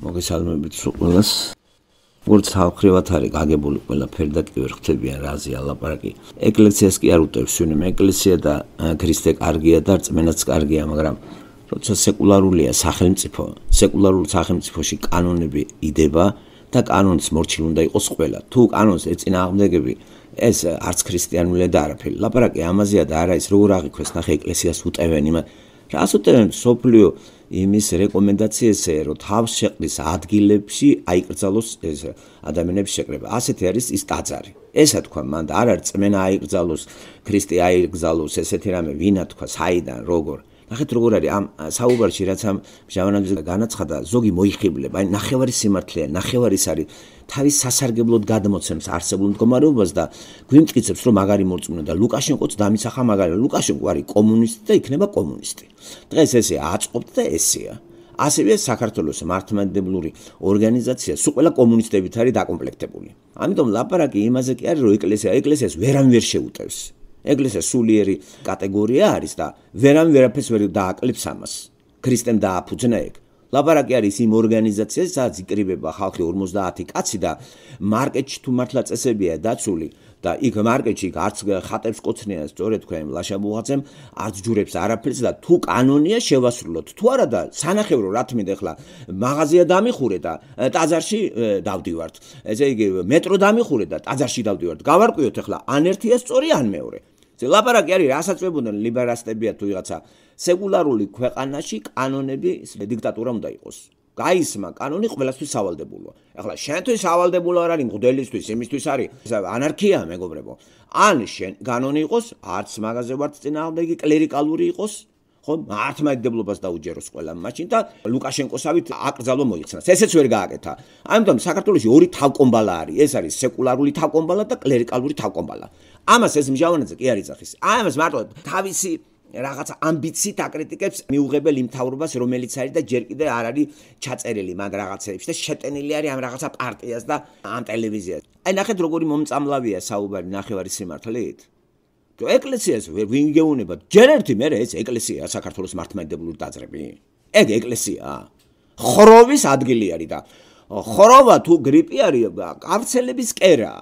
მოგესალმებით სულ ყველას. როგორც თავხრევათ არის გაგებული ყველა ფერდა კიერ ხთებიან რაზე ალაპარაკი. ეკლესიას კი არ უტევს ვინმე ეკლესია და ქრისტე კარგია და რწმენაც კარგია, მაგრამ როცა სეკულარულია სახელმწიფო, სეკულარულ სახელმწიფოში კანონები იდება და კანონის მორჩილი უნდა იყოს ყველა. თუ კანონს ეწინა აღმდეგები, ეს არც ქრისტიანულია და არაფერი. ლაპარაკი ამაზეა და არა ის როგორ აღიქვეს ნახე ეკლესიას უტევენ იმას რას უტევენ სოფლიო იმის რეკომენდაციებზე, რომ თავს შეყრის ადგილებში აიკრძალოს ეს ადამიანების შეკრება. ასეთი არის ის ტაძარი. ესა თქვა მანდ არ არ წმენა აიკრძალოს, ქრისტე აიკრძალოს, ესეთი რამე ვინა თქვა, საიდან, როგორი? ახეთ როგორ არის ამ საუბარში რაც ამ ჟავანაძეს განაცხადა ზოგი მოიხიბლება აი ნახევარი სიმართლეა ნახევარი არის თავის სასარგებლოდ გადმოცემს არსებულ მდგომარეობას და გვიმტკიცებს რომ მაგარი მოწმუნე და ლუკაშენკოც დამისახა მაგარია ლუკაშენკო არის კომუნისტი და იქნება კომუნისტი დღეს ესე აწყობთ და ესეა ასევე საქართველოს მართლმადიდებლური ორგანიზაცია სულ ყველა კომუნისტებით არის დაკომპლექტებული ამიტომ ლაპარაკი იმაზე კი არის რომ ეკლესია ეკლესიას ვერანვერ შეუტევს ეგლესია სულიერი კატეგორია არის და ვერან ვერაფერს ვერ დააკლებს ამას. ქრისტემ დააფუძნა ეგ. ლაპარაკი არის იმ ორგანიზაციას, სადაც იკრიბება ხალხი 50 კაცი და მარკეტში თუ მართლა წესებია დაცული და იქ მარკეტში არც ხატებს კოცნია სწორედ თქვენ ლაშაბუღაძემ, არც ჯურებს არაფერს და თუ კანონია შევასრულოთ, თუ არა და სანახევრო რა თქმა უნდა ხლა მაღაზია დამიხურე და ტაძარში დავდივართ. ესე იგი მეტრო დამიხურე და ტაძარში დავდივართ. გავარკვიოთ ხლა ან ერთია სწორი ან მეორე. ლაპარაკი არის რასაც ვებუნდნენ ლიბერალისტებია თუ ვიღაცა სეკულარული ქვეყანაში კანონები დიქტატურა უნდა იყოს გაისმა კანონი ყველასთვის სავალდებულოა ახლა შენთვის სავალდებულო არ არის მგდელისთვის იმისთვის არის ანარქია მეგობრებო ან შენ კანონი იყოს არც მაღაზე ვარც წინააღმდეგი კლერიკალური იყოს ხო მართმადებლობას დაუჯეროს ყველა მაშინ და ლუკაშენკოსავით აკრძალვა მოიხსნას ესეც ვერ გააკეთა ამიტომ საქართველოსი ორი თავკომბალა არის ეს არის სეკულარული თავკომბალა და კლერიკალური თავკომბალა ამას ეს მჟავანაძე კი არის ახის ამას მარტო თავისი რაღაც ამბიციით აკრიტიკებს მიუღებელ იმთავრობას რომელიც არის და ჯერ კიდე არ არის ჩაწერილი მაგ რაღაცებში და შეტენილი არის ამ რაღაცა პარტიას და ამ ტელევიზიას აი ნახეთ როგორი მომწამლავია საუბარი ნახევარი სიმართლით თუ ეკლესიას ვერ ვინგეუნებად, ჯერ ერთი მე ეს ეკლესია საქართველოს მართლმადებლური დაძრები. ეგ ეკლესია ხროვის ადგილი არის და ხროვა თუ გრიპი არის, კარცელების კერა.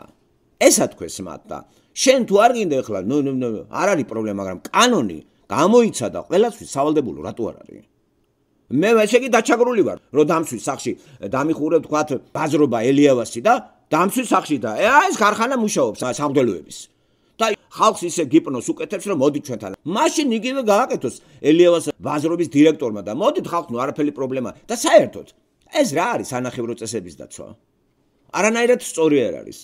ესა თქვენს მათ და შენ თუ არ გინდა ახლა, ნუ ნუ ნუ, არ არის პრობლემა, მაგრამ კანონი გამოიცადა ყველასთვის სავალდებულო, რატო არ არის? მე ვაშეკი დაჩაგრული ვარ, რომ დამცვის სახში დამიხურე თქვა ბაზრობა ელიავასი და დამცვის სახში და აი ეს ქარხანა მუშაობს სამგვდელოების. და ხალხს ისე გიპნოს უკეთებს რომ მოდი ჩვენთან. მაშინ იგივე გააკეთოს ელიავას ბაზრობის დირექტორმა და მოდით ხალხო არაფერი პრობლემა და საერთოდ ეს რა არის ანახევრო წესების დაცვა? არანაირად სწორი არ არის.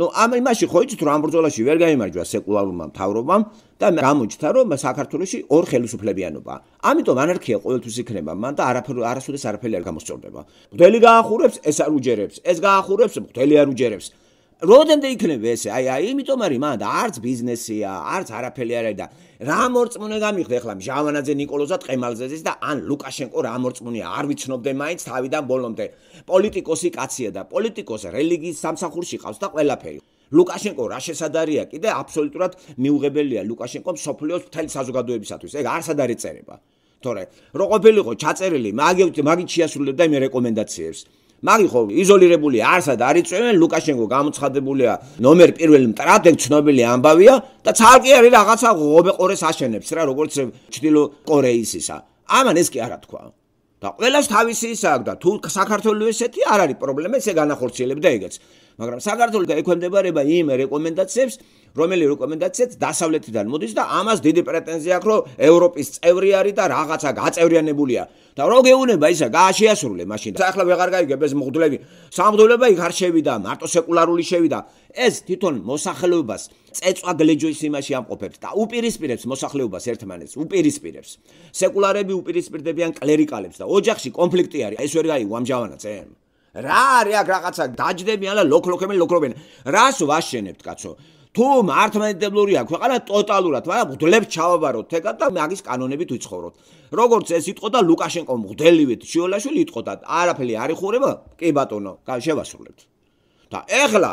ნუ ამ იმაში ხო იცით რომ ამ ბრძოლაში ვერ გამოიმარჯვა სეკულარულმა მთავრობამ და გამოჩნდა რომ საქართველოსი ორ ხელისუფლებიანობა. ამიტომ ანარქია ყოველთვის იქნება მან და არაფერ არასოდეს არაფერი არ გამოსწორდება. მთელი გაახურებს ეს არ უჯერებს, ეს გაახურებს მთელი არ უჯერებს. როდემდე იქნება ესე? აი აი, იმიტომ არის მანდ არც ბიზნესია, არც არაფერი არ არის და რა მოrcმუნე გამიხდა ახლა ჟავანაძე نيكოლოზა ტყემალძეზის და ან ლუკაშენკო რა მოrcმუნია არ ვიცნობდე მაინც თავიდან ბოლომდე. პოლიტიკოსი კაცია და პოლიტიკოს რელიგიის სამსახურში ყავს და ყველაფერი. ლუკაშენკო რა შესადარია კიდე აბსოლუტურად მიუღებელია ლუკაშენკო მსოფლიოს მთელი საზოგადოებისათვის. ეგ არ სადარი წერება. თორე რო ყოფილიყო ჩაწერილი მაგით მაგით შეასრულებდა მე რეკომენდაციებს. მაგრამ ხო იზოლირებული არსად არ იწვევენ ლუკაშენკო გამოცხადებულია ნომერ პირველი მტრად ეგ ცნობილი ამბავია და ცალკე არის რაღაცა ღობეყორეს აშენებს რა როგორც ჩდილო კორეისისა ამან ეს კი არა თქვა და ყველას თავისი ისაა და თუ საქართველოს ესეთი არ არის პრობლემა ესე განახორციელებდა ეგეც მაგრამ საქართველოს ეკვემდებარება იმ რეკომენდაციებს, რომელი რეკომენდაციაც დასავლეთიდან მოდის და ამას დიდი პრეტენზია აქვს, რომ ევროპის წევრი არის და რაღაცა გაწევრიანებულია. და რო გეუნება ისა, გააშიასრულე მაშინ. საახლა ვეღარ გაიგებ ეს მღვდლები. სამღვდლობა იქ არ შევიდა, მარტო სეკულარული შევიდა. ეს თვითონ მოსახლეობას წეწვა გლეჯოის იმაში ამყოფებს და უპირისპირებს მოსახლეობას ერთმანეთს, უპირისპირებს. სეკულარები უპირისპირდებიან კლერიკალებს და ოჯახში კონფლიქტი არის. ეს ვერ გაიგო ამჟავანაც, ეე. რა არის აქ რაღაცა დაждებიან და ლოკლოკები ლოკლობენ რას ვაშენებთ კაცო თუ მართმადებლურია ქვეყანა ტოტალურად მაგრამ ვდლებს ჩავაბაროთ ეგა და მაგის კანონებით ვიცხოვროთ როგორც ეს იტყო და ლუკაშენკო მღდელივით შიოლაშვილი იტყოდა არაფერი არ იხურება კი ბატონო გავშევასრულებთ და ეხლა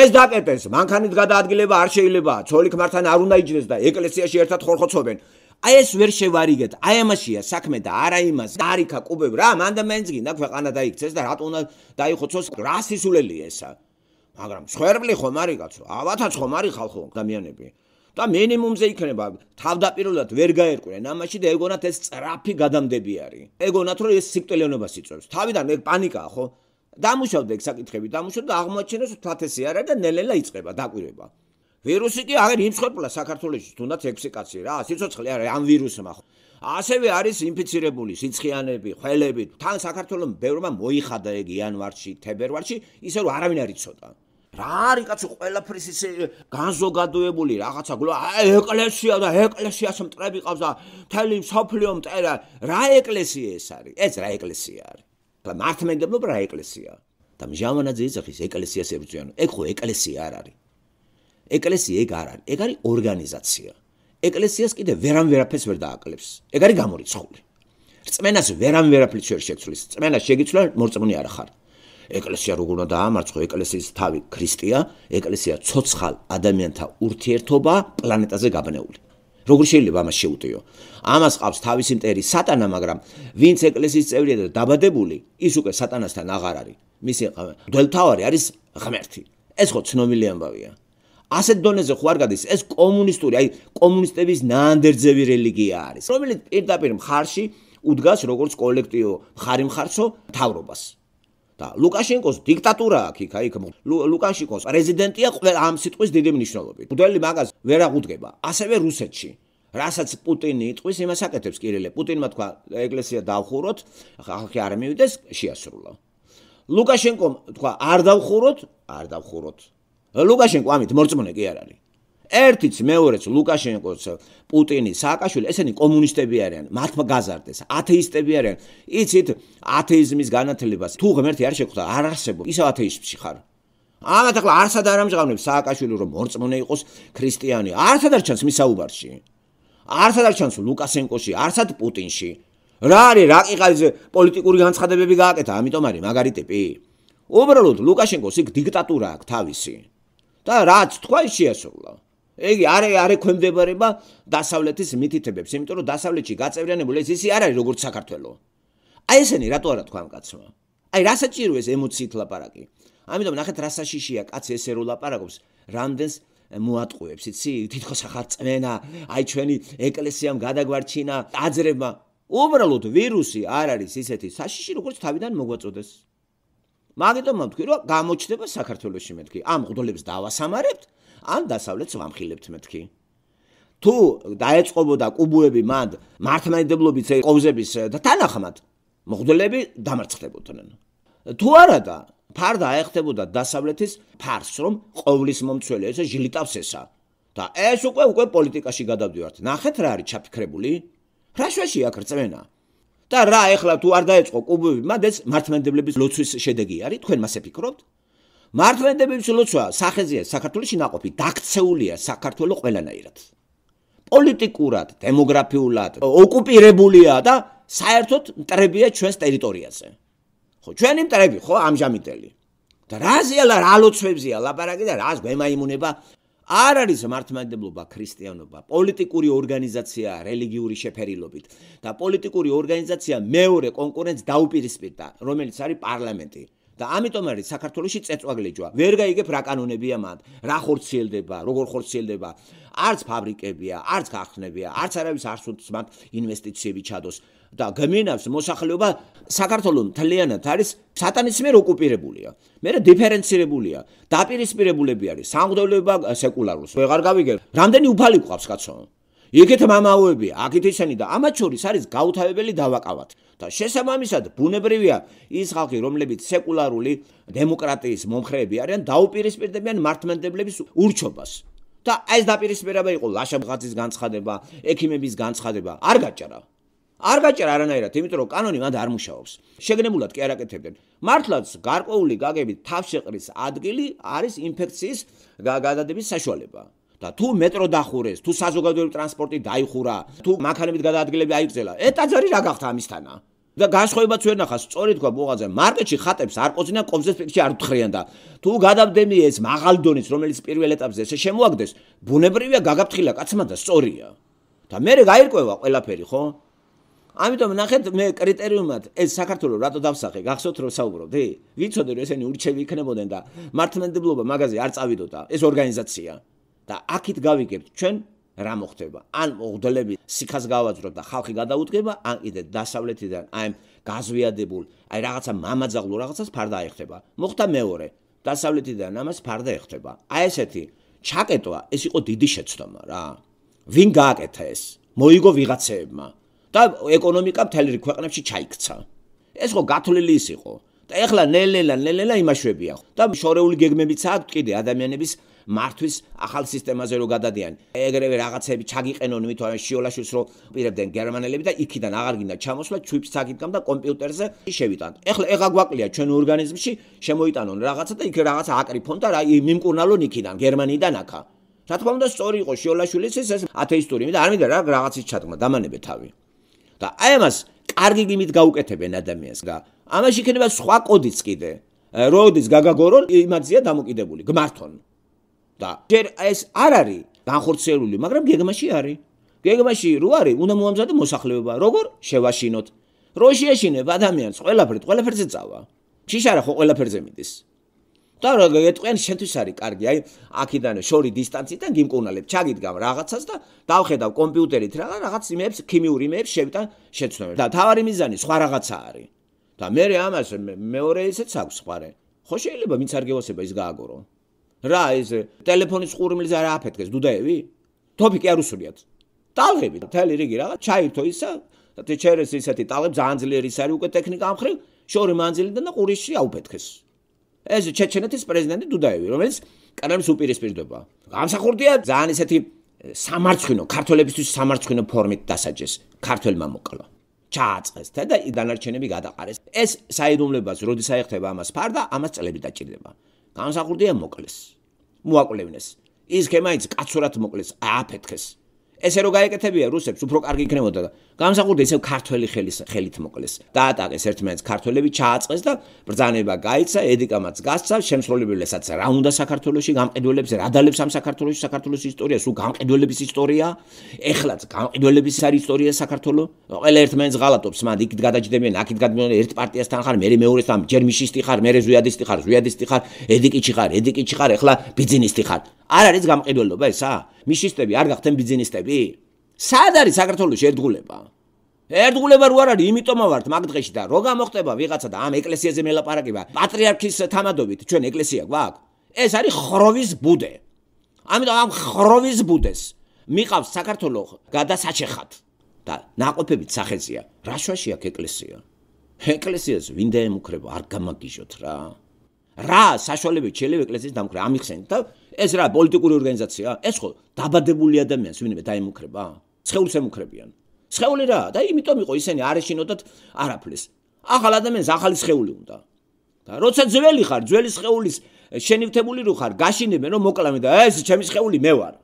ეს დაკეტეს მანქანით გადაადგილება არ შეიძლება ცოლიკმართან არ უნდა იჯდეს და ეკლესიაში ერთად ხორხოცობენ აი ეს ვერ შევარიგეთ. აი ამაშია საქმე და არა იმას. არიქა კუბებ რა, მანდა მენძგინა ქვეყანა დაიქცეს და რატო უნდა დაიხოცოს? რა სისულელია ესა? მაგრამ სხერბლი ხომ არის კაცო? ალბათაც ხომ არის ხალხო ადამიანები. და მინიმუმზე იქნება თავდაპირველად ვერ გაერკვნენ ამაში და ეგონათ ეს წრაფი გადამდები არის. ეგონათ რომ ეს სიკტელიონობას იწვევს. თავიდან ეგ პანიკაა ხო? დამუშავდა ეგ საკითხები, დამუშავდა აღმოაჩინეს თათესი არა და ნელელა იწება დაკვირება. ვირუსი კი აღარ იმცხვერპლა საქართველოში თუნდაც 6 კაცი რა სიცოცხლე არა ამ ვირუსმა ხო ასევე არის ინფიცირებული სიცხიანები ხველები თან საქართველოს ბევრმა მოიხადა ეგ იანვარში თებერვალში ისე რომ არავინ არ იცოდა რა არის კაცო ყველაფრის ისე განზოგადოებული რაღაცა გლო ეკლესია და ეკლესიას მტრები ყავს და თელი სოფლიო მტერა რა ეკლესია ეს არის ეს რა ეკლესია არის და მართმენდებლობა რა ეკლესია და მჟავანაძე იცხის ეკლესიას ებრძვიან ეგ ხო ეკლესია არ არის ეკლესია ეგ არ არის, ეგ არის ორგანიზაცია. ეკლესიას კიდე ვერან ვერაფერს ვერ დააკლებს. ეგ არის გამორიცხული. რწმენას ვერან ვერაფერს ვერ შეცვლის. რწმენა შეგიცვლა, მორწმუნე არ ხარ. ეკლესია როგორ უნდა დაამარცხო? ეკლესიის თავი ქრისტეა, ეკლესია ცოცხალ ადამიანთა ურთიერთობა პლანეტაზე გაბნეული. როგორ შეიძლება ამას შეუტიო? ამას ყავს თავისი მტერი სატანა, მაგრამ ვინც ეკლესიის წევრია და დაბადებული, ის უკვე სატანასთან აღარ არის. მისი ყავა, დელთავარი არის ღმერთი. ეს ხო ცნობილი ამბავია. ასეთ დონეზე ხო არ გადის ეს კომუნისტური აი კომუნისტების ნაანდერძევი რელიგია არის რომელიც პირდაპირ მხარში უდგას როგორც კოლექტივო მხარი მხარცო თავრობას და ლუკაშენკოს დიქტატურა აქვს იქა იქ ლუკაშენკოს პრეზიდენტია ამ სიტყვის დიდი მნიშვნელობით მთელი მაგას ვერ აღუდგება ასევე რუსეთში რასაც პუტინი იტყვის იმას აკეთებს კირილე პუტინმა თქვა ეკლესია დავხუროთ ხალხი არ მივიდეს შეასრულო ლუკაშენკომ თქვა არ დავხუროთ არ დავხუროთ ლუკაშენკო ამით მორწმუნე კი არ არის. ერთიც მეორეც ლუკაშენკოც პუტინი სააკაშვილი ესენი კომუნისტები არიან, მათ გაზარდეს, ათეისტები არიან. იცით ათეიზმის განათლებას თუ ღმერთი არ შეხვდა, არ არსებობს. ისა ათეისტი ხარ. ამათ ახლა არსად არ ამჟღავნებს სააკაშვილი რომ მორწმუნე იყოს ქრისტიანი. არსად არ ჩანს მისაუბარში. არსად არ ჩანს ლუკასენკოში, არსად პუტინში. რა არის რაკიყალზე პოლიტიკური განცხადებები გააკეთა ამიტომ არის მაგარი ტიპი? უბრალოდ ლუკაშენკოს იქ დიქტატურა აქვს თავისი. და რაც თქვა ის შეასრულა. ეგ არის არის ქვემდებარება დასავლეთის მითითებებს, იმიტომ რომ დასავლეთში გაწევრიანებული ეს ისი არ არის როგორც საქართველოს. აი ესენი რატო არა თქვა ამ კაცმა? აი რა საჭიროა ეს ემოციით ლაპარაკი? ამიტომ ნახეთ რა საშიშია კაცი ესე რო ლაპარაკობს, რამდენს მოატყუებს, იცი? თითქოს ახარწმენა, აი ჩვენი ეკლესიამ გადაგვარჩინა აძრება. უბრალოდ ვირუსი არ არის ისეთი საშიში როგორც თავიდან მოგვაწოდეს. მაგიტომ მომთქვი რომ გამოჩნდება საქართველოსში მეთქი ამ ღვდლებს დავასამარებთ ან დასავლეთს ვამხილებთ მეთქი თუ დაეწყობოდა კუბუები მანდ მართლმადიდებლობის ყოვზების თანახმად მღვდლები დამარცხდებოდნენ თუ არა და ფარდა აეხდებოდა დასავლეთის ფარს რომ ყოვლის მომცველი ესე ჟილიტავს ესა და ეს უკვე უკვე პოლიტიკაში გადავდივართ ნახეთ რა არის ჩაფიქრებული რა შეშია კრწმენა და რა ეხლა თუ არ დაეწყო კუბები, მაგაც მართლმადებლების ლოცვის შედეგი არის, თქვენ მასე ფიქრობთ? მართლმადებლების ლოცვა სახეზია საქართველოსი ناقოფი, დაქცეულია საქართველო ყველანაირად. პოლიტიკურად, დემოგრაფიულად ოკუპირებულია და საერთოდ მტრებია ჩვენს ტერიტორიაზე. ხო, ჩვენი მტრები ხო ამჟამინდელი. და რა ზიალა რა ლოცვებზია ლაპარაკი და რას გვემაიმუნება არ არის მართლმადიდებლობა, ქრისტიანობა, პოლიტიკური ორგანიზაცია, რელიგიური შეფერილობით და პოლიტიკური ორგანიზაცია მეორე კონკურენტს დაუპირისპირდა, რომელიც არის პარლამენტი. და ამიტომ არის საქართველოსი წეწვაგლეჯვა. ვერ გაიგებ რა კანონებია მათ, რა ხორციელდება, როგორ ხორციელდება. არც ფაბრიკებია, არც გახსნებია, არც არავის არ სურთს მათ ინვესტიციები ჩადოს და გემენავს მოსახლეობა საქართველოს მთლიანად არის სატანისმიერ ოკუპირებულია. მე რა დიფერენცირებულია, დაპირისპირებულები არის სამღვდელოება სეკულარულს. ვეღარ გავიგებ, რამდენი უფალი გყავს კაცო? იქეთ მამაოები, აქეთ ისინი და ამათ შორის არის გაუთავებელი დავაკავათ. და შესაბამისად, ბუნებრივია ის ხალხი, რომლებიც სეკულარული დემოკრატიის მომხრეები არიან, დაუპირისპირდებიან მართლმადიდებლების ურჩობას. და ეს დაპირისპირება იყო ლაშაბღაძის განცხადება, ექიმების განცხადება. არ გაჭარა. არ გაჭარა არანაირად, იმიტომ რომ კანონი მანდ არ მუშაობს. შეგნებულად კი არაკეთებდნენ. მართლაც გარკვეული გაგები თავშეყრის ადგილი არის ინფექციის გადადების საშუალება. და თუ მეტრო დახურეს, თუ საზოგადოებრივი ტრანსპორტი დაიხურა, თუ მანქანებით გადაადგილები აიგზელა, ეტაძარი რა გახდა ამისთანა? და განსხვავებაც ვერ ნახავს. სწორი თქვა მოღაზე, მარკეტში ხატებს არ ყოძინა კონცეფტ პიქში არ თხრიან და თუ გადავდები ეს მაღალ დონის, რომელიც პირველ ეტაპზე ესე შემოაგდეს, ბუნებრივია გაგაფრთხილა კაცმა და სწორია. და მე რეგაირკვევა ყველაფერი, ხო? ამიტომ ნახეთ მე კრიტერიუმად ეს საქართველოს რატო დავსახე, გახსოვთ რომ საუბრობდი? ვიცოდი რომ ესენი ურჩევი იქნებოდნენ და მართლმადებლობა მაგაზე არ წავიდოდა ეს ორგანიზაცია. და აქით გავიგებთ ჩვენ რა მოხდება? ან მოგდლები სიქას გავაძრო და ხალხი გადაუდგება, ან კიდე დასავლეთიდან აი გაზვიადებულ, აი რაღაცა მამაძაღლო რაღაცას ფარდა ეხება. მოხდა მეორე. დასავლეთიდან ამას ფარდა ეხება. აი ესეთი ჩაკეტვა, ეს იყო დიდი შეცდომა რა. ვინ გააკეთა ეს? მოიგო ვიღაცეებმა და ეკონომიკა მთელ რიგ ქვეყნებში ჩაიქცა. ეს ხო გათვლილი ის იყო. და ეხლა ნელელა ნელელა იმაშვებია. და შორეული გეგმებიცაა კიდე ადამიანების მართვის ახალ სისტემაზე რო გადადიან. ეგრევე რაღაცები ჩაგიყენონ მითხოვ ამ შიოლაშვილს რო პირებდნენ გერმანელები და იქიდან აღარ გინდა ჩამოსვლა ჩვიფს საკითხამ და კომპიუტერზე შევიტან. ეხლა ეგა გვაკლია ჩვენ ორგანიზმში შემოიტანონ რაღაცა და იქ რაღაცა აკრიფონ და რაი მიმკურნალონ იქიდან გერმანიდან ახა. რა თქმა უნდა სწორი იყო შიოლაშვილის ეს ათეისტური მე და არ მინდა რა რაღაცის ჩადგმა დამანებე თავი. და აი ამას კარგი გიმით გაუკეთებენ ადამიანს და ამაში იქნება სხვა კოდიც კიდე. როდის გაგაგორონ იმაზია დამოკიდებული გმართონ. და ჯერ ეს არ არის განხორციელული, მაგრამ გეგმაში არის. გეგმაში რო არის, უნდა მომამზადო მოსახლეობა, როგორ შევაშინოთ. რო შეეშინება ადამიანს, ყველაფერი, ყველაფერზე წავა. შეიძლება ხო ყველაფერზე მიდის. და რა გეტყვიან შენთვის არის კარგი, აი აქიდან შორი დისტანციიდან გიმკურნალებ, ჩაგიდგამ რაღაცას და დავხედავ კომპიუტერით რაღა რაღაც იმებს, ქიმიური იმებს შევიტან შეცნობ. და თავარი მიზანი სხვა რაღაცა არის. და მე რე ამას მეორე ისეც აქვს სხვა რე. ხო შეიძლება მიცარგევასება ის გააგორო. რა ეს ტელეფონის ყურმილს არ აფეთქეს დუდაევი თოფიკი არ უსურიათ ტალღები თელი რიგი რაღაც ჩაირთო ისა ათე ჩერეს ისეთი ტალებ ძალიან ძლიერი ის არის უკვე ტექნიკა ამხრივ შორი მანძილიდან და ყურიში აუფეთქეს ეს ჩეჩენეთის პრეზიდენტი დუდაევი რომელიც კრემს უპირისპირდება გამსახურდია ძალიან ისეთი სამარცხინო ქართველებისთვის სამარცხინო ფორმით დასაჯეს ქართველმა მოკლა ჩააწეს და დანარჩენები გადაყარეს ეს საიდუმლოებას როდის აიხთება ამას ფარდა ამას წლები დაჭირდება განსაკუთრებით მოკლეს მოაკვლევნეს. ის ხემაიც კაცურად მოკლეს, ააფეთქეს. ესე რომ გაეკეთებია რუსებს უფრო კარგი იქნებოდა და გამსახურდა ისევ ქართველი ხელის ხელით მოკლეს და ატაკეს ერთმანეთს ქართველები ჩააწყეს და ბრძანება გაიცა ედიკამაც გასცა შემსრულებლებსაც რა უნდა საქართველოსი გამყიდველებს რადალებს ამ საქართველოსი საქართველოს ისტორია სულ გამყიდველების ისტორია ეხლაც გამყიდველების არის ისტორია საქართველო ყველა ერთმანეთს ღალატობს მან იქ გადაჭდებიან აქეთ გადმოდიან ერთ პარტიასთან ხარ მე მეორესთან ჯერ მიშისტი ხარ მე ზვიადისტი ხარ ზვიადისტი ხარ ედიკიჩი ხარ ედიკიჩი ხარ ეხლა ბიზნესისტი ხარ არ არის გამყიდველობა ესა? მიშისტები არ გახდნენ ბიზნესისტები? სად არის საქართველოს ერთგულება? ერთგულება რო არ არის, იმიტომა ვართ მაგ დღეში და რო გამოხდება ვიღაცა და ამ ეკლესიაზე მელაპარაკება, პატრიარქის თამადობით ჩვენ ეკლესია გვაქვს? ეს არის ხროვის ბუდე. ამიტომ ამ ხროვის ბუდეს მიყავს საქართველოს გადასაჭეხად და ناقოფებით სახეზია. რაშვაში აქვს ეკლესია? ეკლესიას ვინ დაემუქრება? არ გამაგიჟოთ რა. რა საშუალებით შეიძლება ეკლესიას დამქრა? ამიხსენეთ და ეს რა პოლიტიკური ორგანიზაცია? ეს ხო დაბადებული ადამიანს ვინმე დაემუქრება? ცხეულს ემუქრებიან. ცხეული რა? და იმიტომ იყო ისინი არეშინოდოთ არაფლეს. ახალ ადამიანს ახალი ცხეული უნდა. და როცა ძველი ხარ, ძველი ცხეულის შენივთებული რო ხარ, გაშინებენ რომ მოკლამე და ეს ჩემი ცხეული მე ვარ.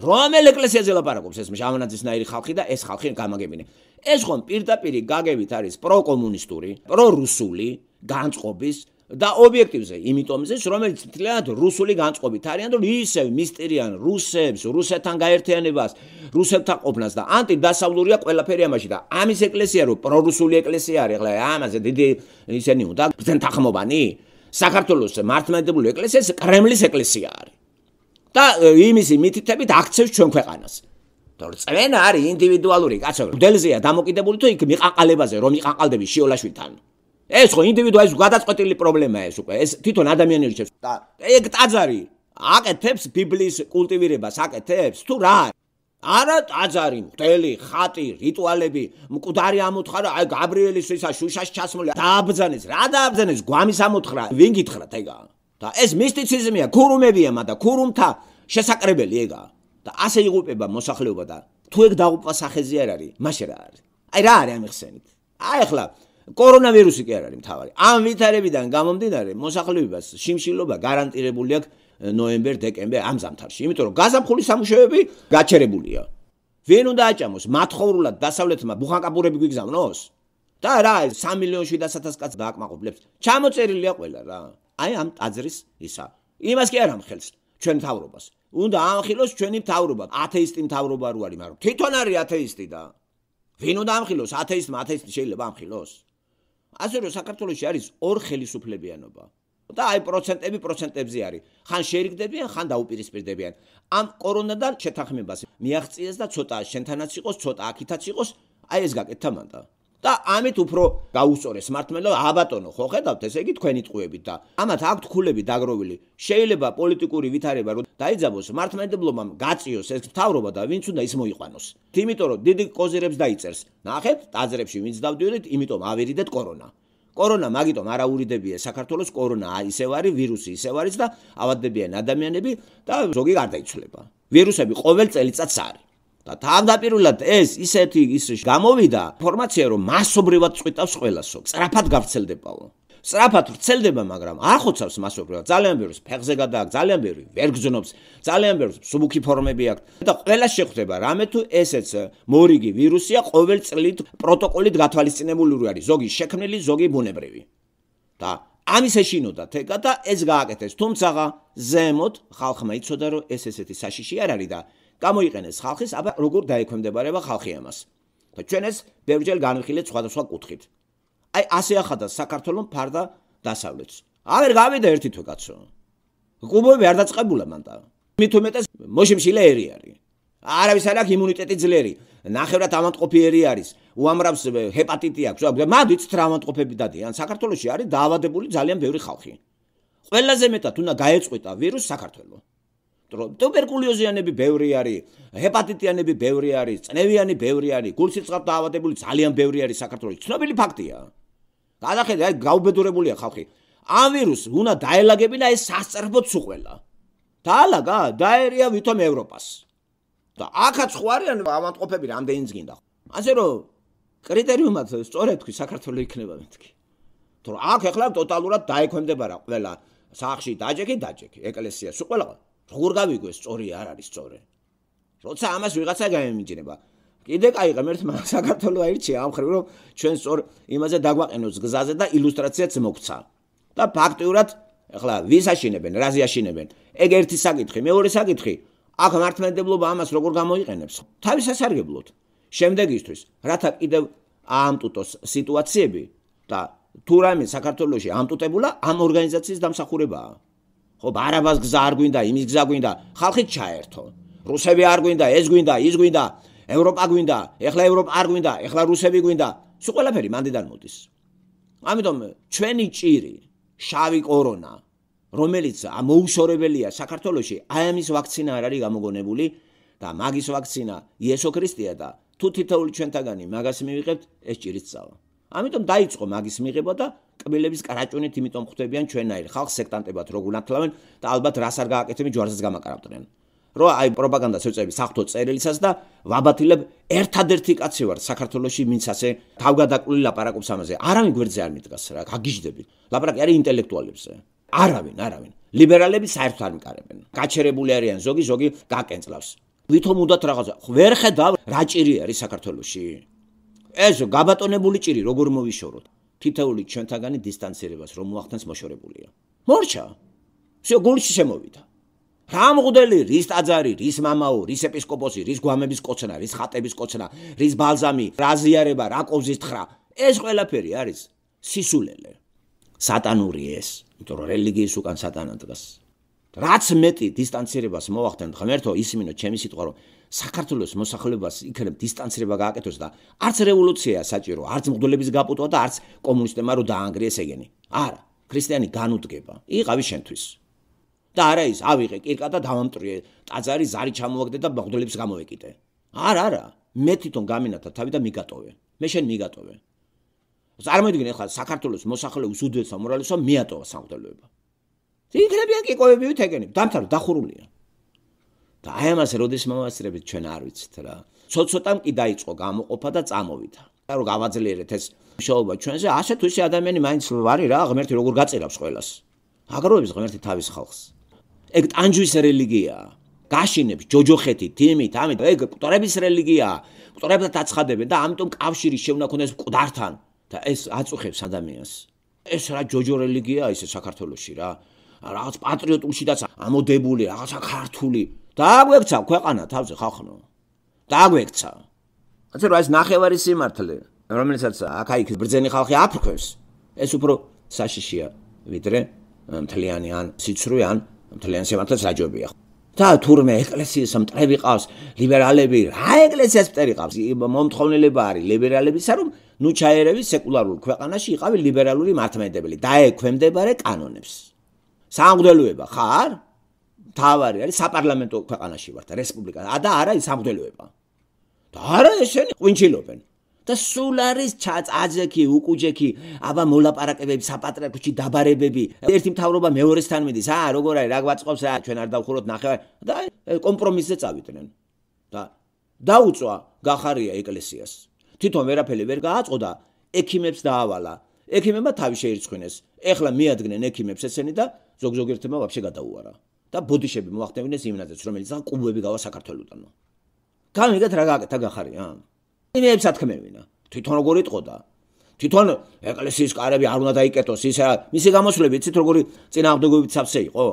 რომელ ეკლესიაზე ლაპარაკობს ეს მშამანაძისნაირი ხალხი და ეს ხალხი გამაგებინე. ეს ხომ პირდაპირი გაგებით არის პროკომუნისტური, პრორუსული, განწყობის და ობიექტივზე, იმიტომ ის, რომელიც მთლიანად რუსული განწყობით არიან, რომ ისე მისტერიან რუსებს, რუსეთთან გაერთიანებას, რუსებთან ყოფნას და ანტიდასავლურია ყველაფერი ამაში და ამის ეკლესია რო პრორუსული ეკლესია არის, ახლა ამაზე დიდი ისენი უნდა ბრძენთახმობანი? საქართველოს მართლმადებული ეკლესია კრემლის ეკლესია არის. და იმისი მითითებით აქცევს ჩვენ ქვეყანას. დორწენ არის ინდივიდუალური კაცო, დელზია დამოკიდებული თუ იქ მიყაყალებაზე რომ იყაყალდები შიოლაშვილთან. ეს ხო ინდივიდუალიზმი გადაწყვეტილი პრობლემაა ეს უკვე ეს თვითონ ადამიანის შეფს და ეგ ტაძარი აკეთებს ბიბლიის კულტივირებას აკეთებს თუ რა არა ტაძარი მთელი ხატი რიტუალები მკვდარი ამოთხარა აი გაბრიელის ისა შუშაში ჩასმული დააბძანეს რა დააბძანეს გვამის ამოთხრა ვინ გითხრათ ეგა და ეს მისტიციზმია ქურუმებია მადა ქურუმთა შესაკრებელი ეგა და ასე იღუპება მოსახლეობა და თუ ეგ დაუპვა სახეზე არ არის მაშ რა არის აი რა არის ამ ხსენით აი ახლა კორონავირუსი კი არ არის მთავარი. ამ ვითარებიდან გამომდინარე, მოსახლეობის სიმშილობა გარანტირებული აქვს ნოემბერ-დეკემბერ ამ ზამთარში, იმიტომ რომ გაზაფხული სამუშაოები გაჩერებულია. ვინ უნდა აჭამოს მათხოვრულად დასავლეთმა ბუხანკაბურები გვიგზავნოს? და რა, 3 მილიონი 700 კაცს დააკმაყოფლებს. ჩამოწერილია ყველა რა. აი ამ ტაძრის ისა. იმას კი არ ამხელს ჩვენ თავრობას. უნდა ამხილოს ჩვენი თავრობა. ათეისტი თავრობა რო არის, მაგრამ თვითონ არის ათეისტი და ვინ უნდა ამხილოს ათეისტ მათეისტი შეიძლება ამხილოს? ასე რომ საქართველოსში არის ორ ხელისუფლებიანობა და აი პროცენტები პროცენტებზე არის ხან შეერიგდებიან ხან დაუპირისპირდებიან ამ კორონადან შეთანხმებას მიაღწიეს და ცოტა შენთანაც იყოს ცოტა აქითაც იყოს აი ეს გაკეთდა მანდა და ამით უფრო გაუსწორეს მართმადლა აბატონო ხო ხედავთ ესე იგი თქვენი წყუებით და ამათ აქვთ ქულები დაგროვილი შეიძლება პოლიტიკური ვითარება რომ დაიძაბოს მართმადებლობამ გაწიოს ეს თავრობა და ვინც უნდა ის მოიყვანოს იმიტომ რომ დიდი კოზირებს დაიწერს ნახეთ ტაძრებში ვინც დავდივით იმიტომ ავირიდეთ კორონა კორონა მაგიტომ არ აურიდებია საქართველოს კორონა ისევ არის ვირუსი ისევ არის და ავადდებიან ადამიანები და ზოგი გარდაიცვლება ვირუსები ყოველ წელიწადს არის და თავდაპირველად ეს ისეთი ის გამოვიდა ინფორმაცია რომ მასობრივად წვითავს ყველასო წრაფად გავრცელდებაო სწრაფად ვრცელდება, მაგრამ ახოცავს მას უბრალოდ ძალიან ბევრს ფეხზე გადააკ, ძალიან ბევრი ვერ გძნობს, ძალიან ბევრს სუბუქი ფორმები აქვს და ყველა შეხვდება რამე თუ ესეც მორიგი ვირუსია ყოველ წლით პროტოკოლით გათვალისწინებული რო არის, ზოგი შექმნილი, ზოგი ბუნებრივი. და ამის ეშინოდა თეკა და ეს გააკეთეს, თუმცა ზემოთ ხალხმა იცოდა რომ ეს ესეთი საშიში არ არის და გამოიყენეს ხალხის აბა როგორ დაეკომდებარება ხალხი ამას და ჩვენ ეს ბევრჯერ განვიხილეთ სხვადასხვა კუთხით აი ასე ახადა საქართველოს ფარდა დასავლეთს აღარ გავიდა ერთი თვე კაცო ყუბები არ დაწყებულა მანდა მითუმეტეს მოშიმშილე ერი არის არავის არ აქვს იმუნიტეტი ძლიერი ნახევრად ამანტყოფიერი არის უამრავს ჰეპატიტი აქვს მაგით ტრავმატყოფები დადიან საქართველოსი არის დაავადებული ძალიან ბევრი ხალხი ყველაზე მეტად უნდა გაეწყვეტა ვირუს საქართველოს ტუბერკულიოზიანები ბევრი არის, ჰეპატიტიანები ბევრი არის, წნევიანი ბევრი არის, გულსიცხარ დაავადებული ძალიან ბევრი არის საქართველოს. ცნობილი ფაქტია. გადახედე, აი გაუბედურებულია ხალხი. ამ ვირუსს უნდა დაელაგებინა ეს სასწრაფო წუყველა. დაალაგა, დაერია ვითომ ევროპას. და ახაც ხო არიან ამანტყოფები რამდენიც გინდა. ასე რომ კრიტერიუმად სწორედ თქვი საქართველო იქნება მეთქი. თორემ აქ ახლა ტოტალურად დაეკვემდებარა ყველა სახში დაჯექი დაჯექი ეკლესიას უყველა როგორ გავიგო სწორი არ არის სწორი როცა ამას ვიღაცა გამიჯნება კიდე кайღა მერთ საქართველოს აირჩე ამხრივ რომ ჩვენ სწორ იმაზე დაგვაყენოს გზაზე და ილუსტრაციაც მოგცა და ფაქტურად ეხლა ვის აშინებენ რა ზიაშინებენ ეგ ერთი საკითხი მეორე საკითხი აქ მართლმადებლობა ამას როგორ გამოიყენებს თავის სასარგებლოდ შემდეგ ისთვის რათა კიდევ აამტუტოს სიტუაციები და თურმე საქართველოსი ამტუტებულა ამ ორგანიზაციის დამსახურებაა ხო არაბას გზა არ გვინდა, იმის გზა გვინდა, ხალხი ჩაერთო. რუსები არ გვინდა, ეს გვინდა, ის გვინდა, ევროპა გვინდა, ეხლა ევროპა არ გვინდა, ეხლა რუსები გვინდა. სულ ყველაფერი მანდიდან მოდის. ამიტომ ჩვენი ჭირი შავი კორონა რომელიც ამოუშორებელია საქართველოსში, აი ამის ვაქცინა არ არის გამოგონებული და მაგის ვაქცინა იესო ქრისტეა და თუ თითოეული ჩვენთაგანი მაგას მივიღებთ, ეს ჭირიც წავა. ამიტომ დაიწყო მაგის მიღება და კბილების კრაჭუნით იმიტომ ხვდებიან ჩვენაირ ხალხ სექტანტებად როგულ ანთლავენ და ალბათ რას არ გააკეთებენ ჯვარზეც გამაკარავდნენ რო აი პროპაგანდა შეწები საფთო წერილისაც და ვაბათილებ ერთადერთი კაცი ვარ საქართველოსში მინც ასე თავგადაკული ლაპარაკობს ამაზე არავინ გვერდზე არ მიდგას რა გაგიჟდები ლაპარაკი არის ინტელექტუალებზე არავინ არავინ ლიბერალები საერთოდ არ მკარებენ გაჩერებული არიან ზოგი ზოგი გაკენწლავს ვითომ უნდათ რაღაცა ვერ ხედავ რა ჭირი არის საქართველოსში ეს გაბატონებული ჭირი როგორ მოვიშოროთ თითეული ჩვენთაგანი დისტანცირებას რომ მოახდენს მოშორებულია. მორჩა. всё გულში შემოვიდა. რამღდელი, რის ტაძარი, რის мамаო, რის ეპისკოპოსი, რის გვამების კოცნა, რის ხატების კოცნა, რის ბალზამი, რა ზიარება, რა ყოვზის თხრა. ეს ყველაფერი არის სისულელე. სატანური ეს, იმიტომ რომ რელიგიის უკან სატანად დგას. რაც მეტი დისტანცირებას მოახდენთ ღმერთო ისმინო ჩემი სიტყვა რომ საქართველოს მოსახლეობას იქნებ დისტანცირება გააკეთოს და არც რევოლუცია საჭირო არც მღვდლების გაპოტვა და არც კომუნისტებმა რომ დაანგრიეს ეგენი არა ქრისტიანი განუდგება იყავი შენთვის და არა ის ავიღე კირკა და დავამტრიე ტაძარი ზარი ჩამოაგდე და მღვდლების გამოეკიდე არა არა მე თვითონ გამინათა თავი და მიგატოვე მე შენ მიგატოვე წარმოიდგინე ხო საქართველოს მოსახლეობის უძვეცა მორალისა მეატოვა სამღვდელოება იქნებიან კიკოები ვითეკენებ დამთარ დახურულია და აი ამას როდის მომასწრებით ჩვენ არ ვიცით რა ცოცოტამ კი დაიწყო გამოყოფა და წამოვიდა და რომ გავაძლიერეთ ეს შოუბა ჩვენზე ასე თუ ისე ადამიანი მაინც ვარი რა ღმერთი როგორ გაწერავს ყველას აგროვებს ღმერთი თავის ხალხს ეგ ტანჯვის რელიგიაა გაშინებს ჯოჯოხეთი თიმით ამით ეგ პტრების რელიგიაა პტრებთან აცხადებენ და ამიტომ კავშირი შევნა ქონდეს მკვდართან და ეს აწუხებს ადამიანს ეს რა ჯოჯო რელიგიაა ისე საქართველოსში რა რაღაც პატრიოტულშიდაც ამოდებული, რაღაც ქართული. დააგვექცა ქვეყანა თავზე ხალხო. დააგვექცა. ასე რომ ეს ნახევარი სიმართლე, რომელიცაც აქაიქ ბრძენი ხალხი აფრქვევს, ეს უფრო საშიშია, ვიდრე მთლიანი ან სიცრუე ან მთლიანი სიმართლეც რაჯობია. და თურმე ეკლესიის მტრები ყავს, ლიბერალები, რა ეკლესიის მტრები ყავს? მომთხოვნელება არის ლიბერალებისა, რომ ნუ ჩაერევი სეკულარულ ქვეყანაში იყავი ლიბერალური მართმედებელი, დაექვემდებარე კანონებს. სამღვდელოება ხარ? თავარი არის საპარლამენტო ქვეყანაში ვართ, რესპუბლიკა. ა და არა ის სამღვდელოება. და არა ესენი ყვინჩილობენ. და სულ არის ჩაწაძეკი, უკუჯეკი, აბა მოლაპარაკებები საპატრიარქოში დაბარებები. ერთი მთავრობა მეორესთან მიდის, აა როგორ არის, რა გვაწყობს რა, ჩვენ არ დავხუროთ ნახევარ და კომპრომისზე წავიდნენ. და დაუწვა გახარია ეკლესიას. თვითონ ვერაფერი ვერ გააწყო და ექიმებს დაავალა. ექიმებმა თავი შეირცხვინეს. ეხლა მიადგნენ ექიმებს ესენი და ზოგზოგერთმა ვაფშე გადაუარა და ბოდიშები მოახდნენ ეს იმნაზეც რომელიც ან კუბები გავა საქართველოსთანო გამიგეთ რა გააკეთა გახარია იმეებს ათქმევინა თვითონ როგორი წყოდა თვითონ ეკლესიის კარები არ უნდა დაიკეტოს ისა მისი გამოსვლები იცით როგორი წინააღმდეგობით ცაფსე იყო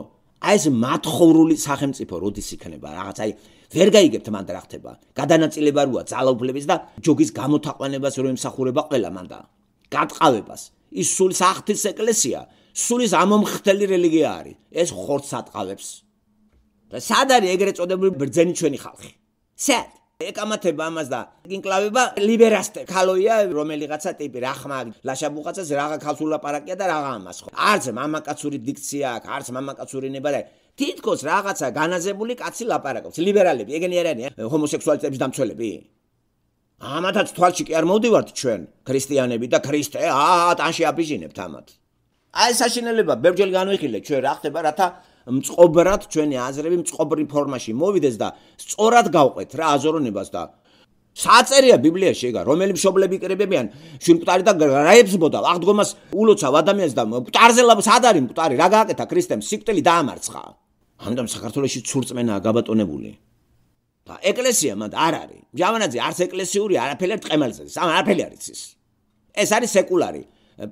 აი ეს მათხოვრული სახელმწიფო როდის იქნება რაღაც აი ვერ გაიგებთ მანდ რა ხდება გადანაწილება როა ძალაუფლების და ჯოგის გამოთაყვანებას რომ იმსახურება ყველა მანდა გატყავებას ის სულ საღთის ეკლესია სულის ამომხრთელი რელიგია არის. ეს ხორცს ატყავებს. და სად არის ეგრეთ წოდებული ბრძენი ჩვენი ხალხი? სად? ეკამათება ამას და კინკლავება ლიბერასტებს. ქალოია რომელიღაცა ტიპი, რახმა ლაშაბუღაცას რაღა ქალსულა პარაკია და რაღა ამას ხო. არც მამაკაცური დიქცია აქვს, არც მამაკაცური ნება და თითქოს რაღაცა განაზებული კაცი ლაპარაკობს. ლიბერალები ეგენი არ არიან ჰომოსექსუალიზმის დამცველები? ამათაც თვალში კი არ მოვდივართ ჩვენ, ქრისტიანები და ქრისტე, აა, ტანში აბიჟინებთ ამათ. აი საშინელება ბერჯელ განვიხილეთ ჩვენ რა ხდება რათა მწყობრად ჩვენი აზრები მწყობრი ფორმაში მოვიდეს და სწორად გავყვეთ რა აზროვნებას და საწერია ბიბლიაში ეგა რომელი მშობლები კრებებიან შიმკტარი და რაებსბოდა აღდგომას ულოცავ ადამიანს და მკტარზელა სად არის მკტარი რა გააკეთა ქრისტემ სიკვდილი დაამარცხა ამიტომ საქართველოსი ცურწმენაა გაბატონებული და ეკლესია მათ არ არის ჯავანაძე არც ეკლესიური არაფერი არ ტყემალზე სამ არაფერი არის ეს არის სეკულარი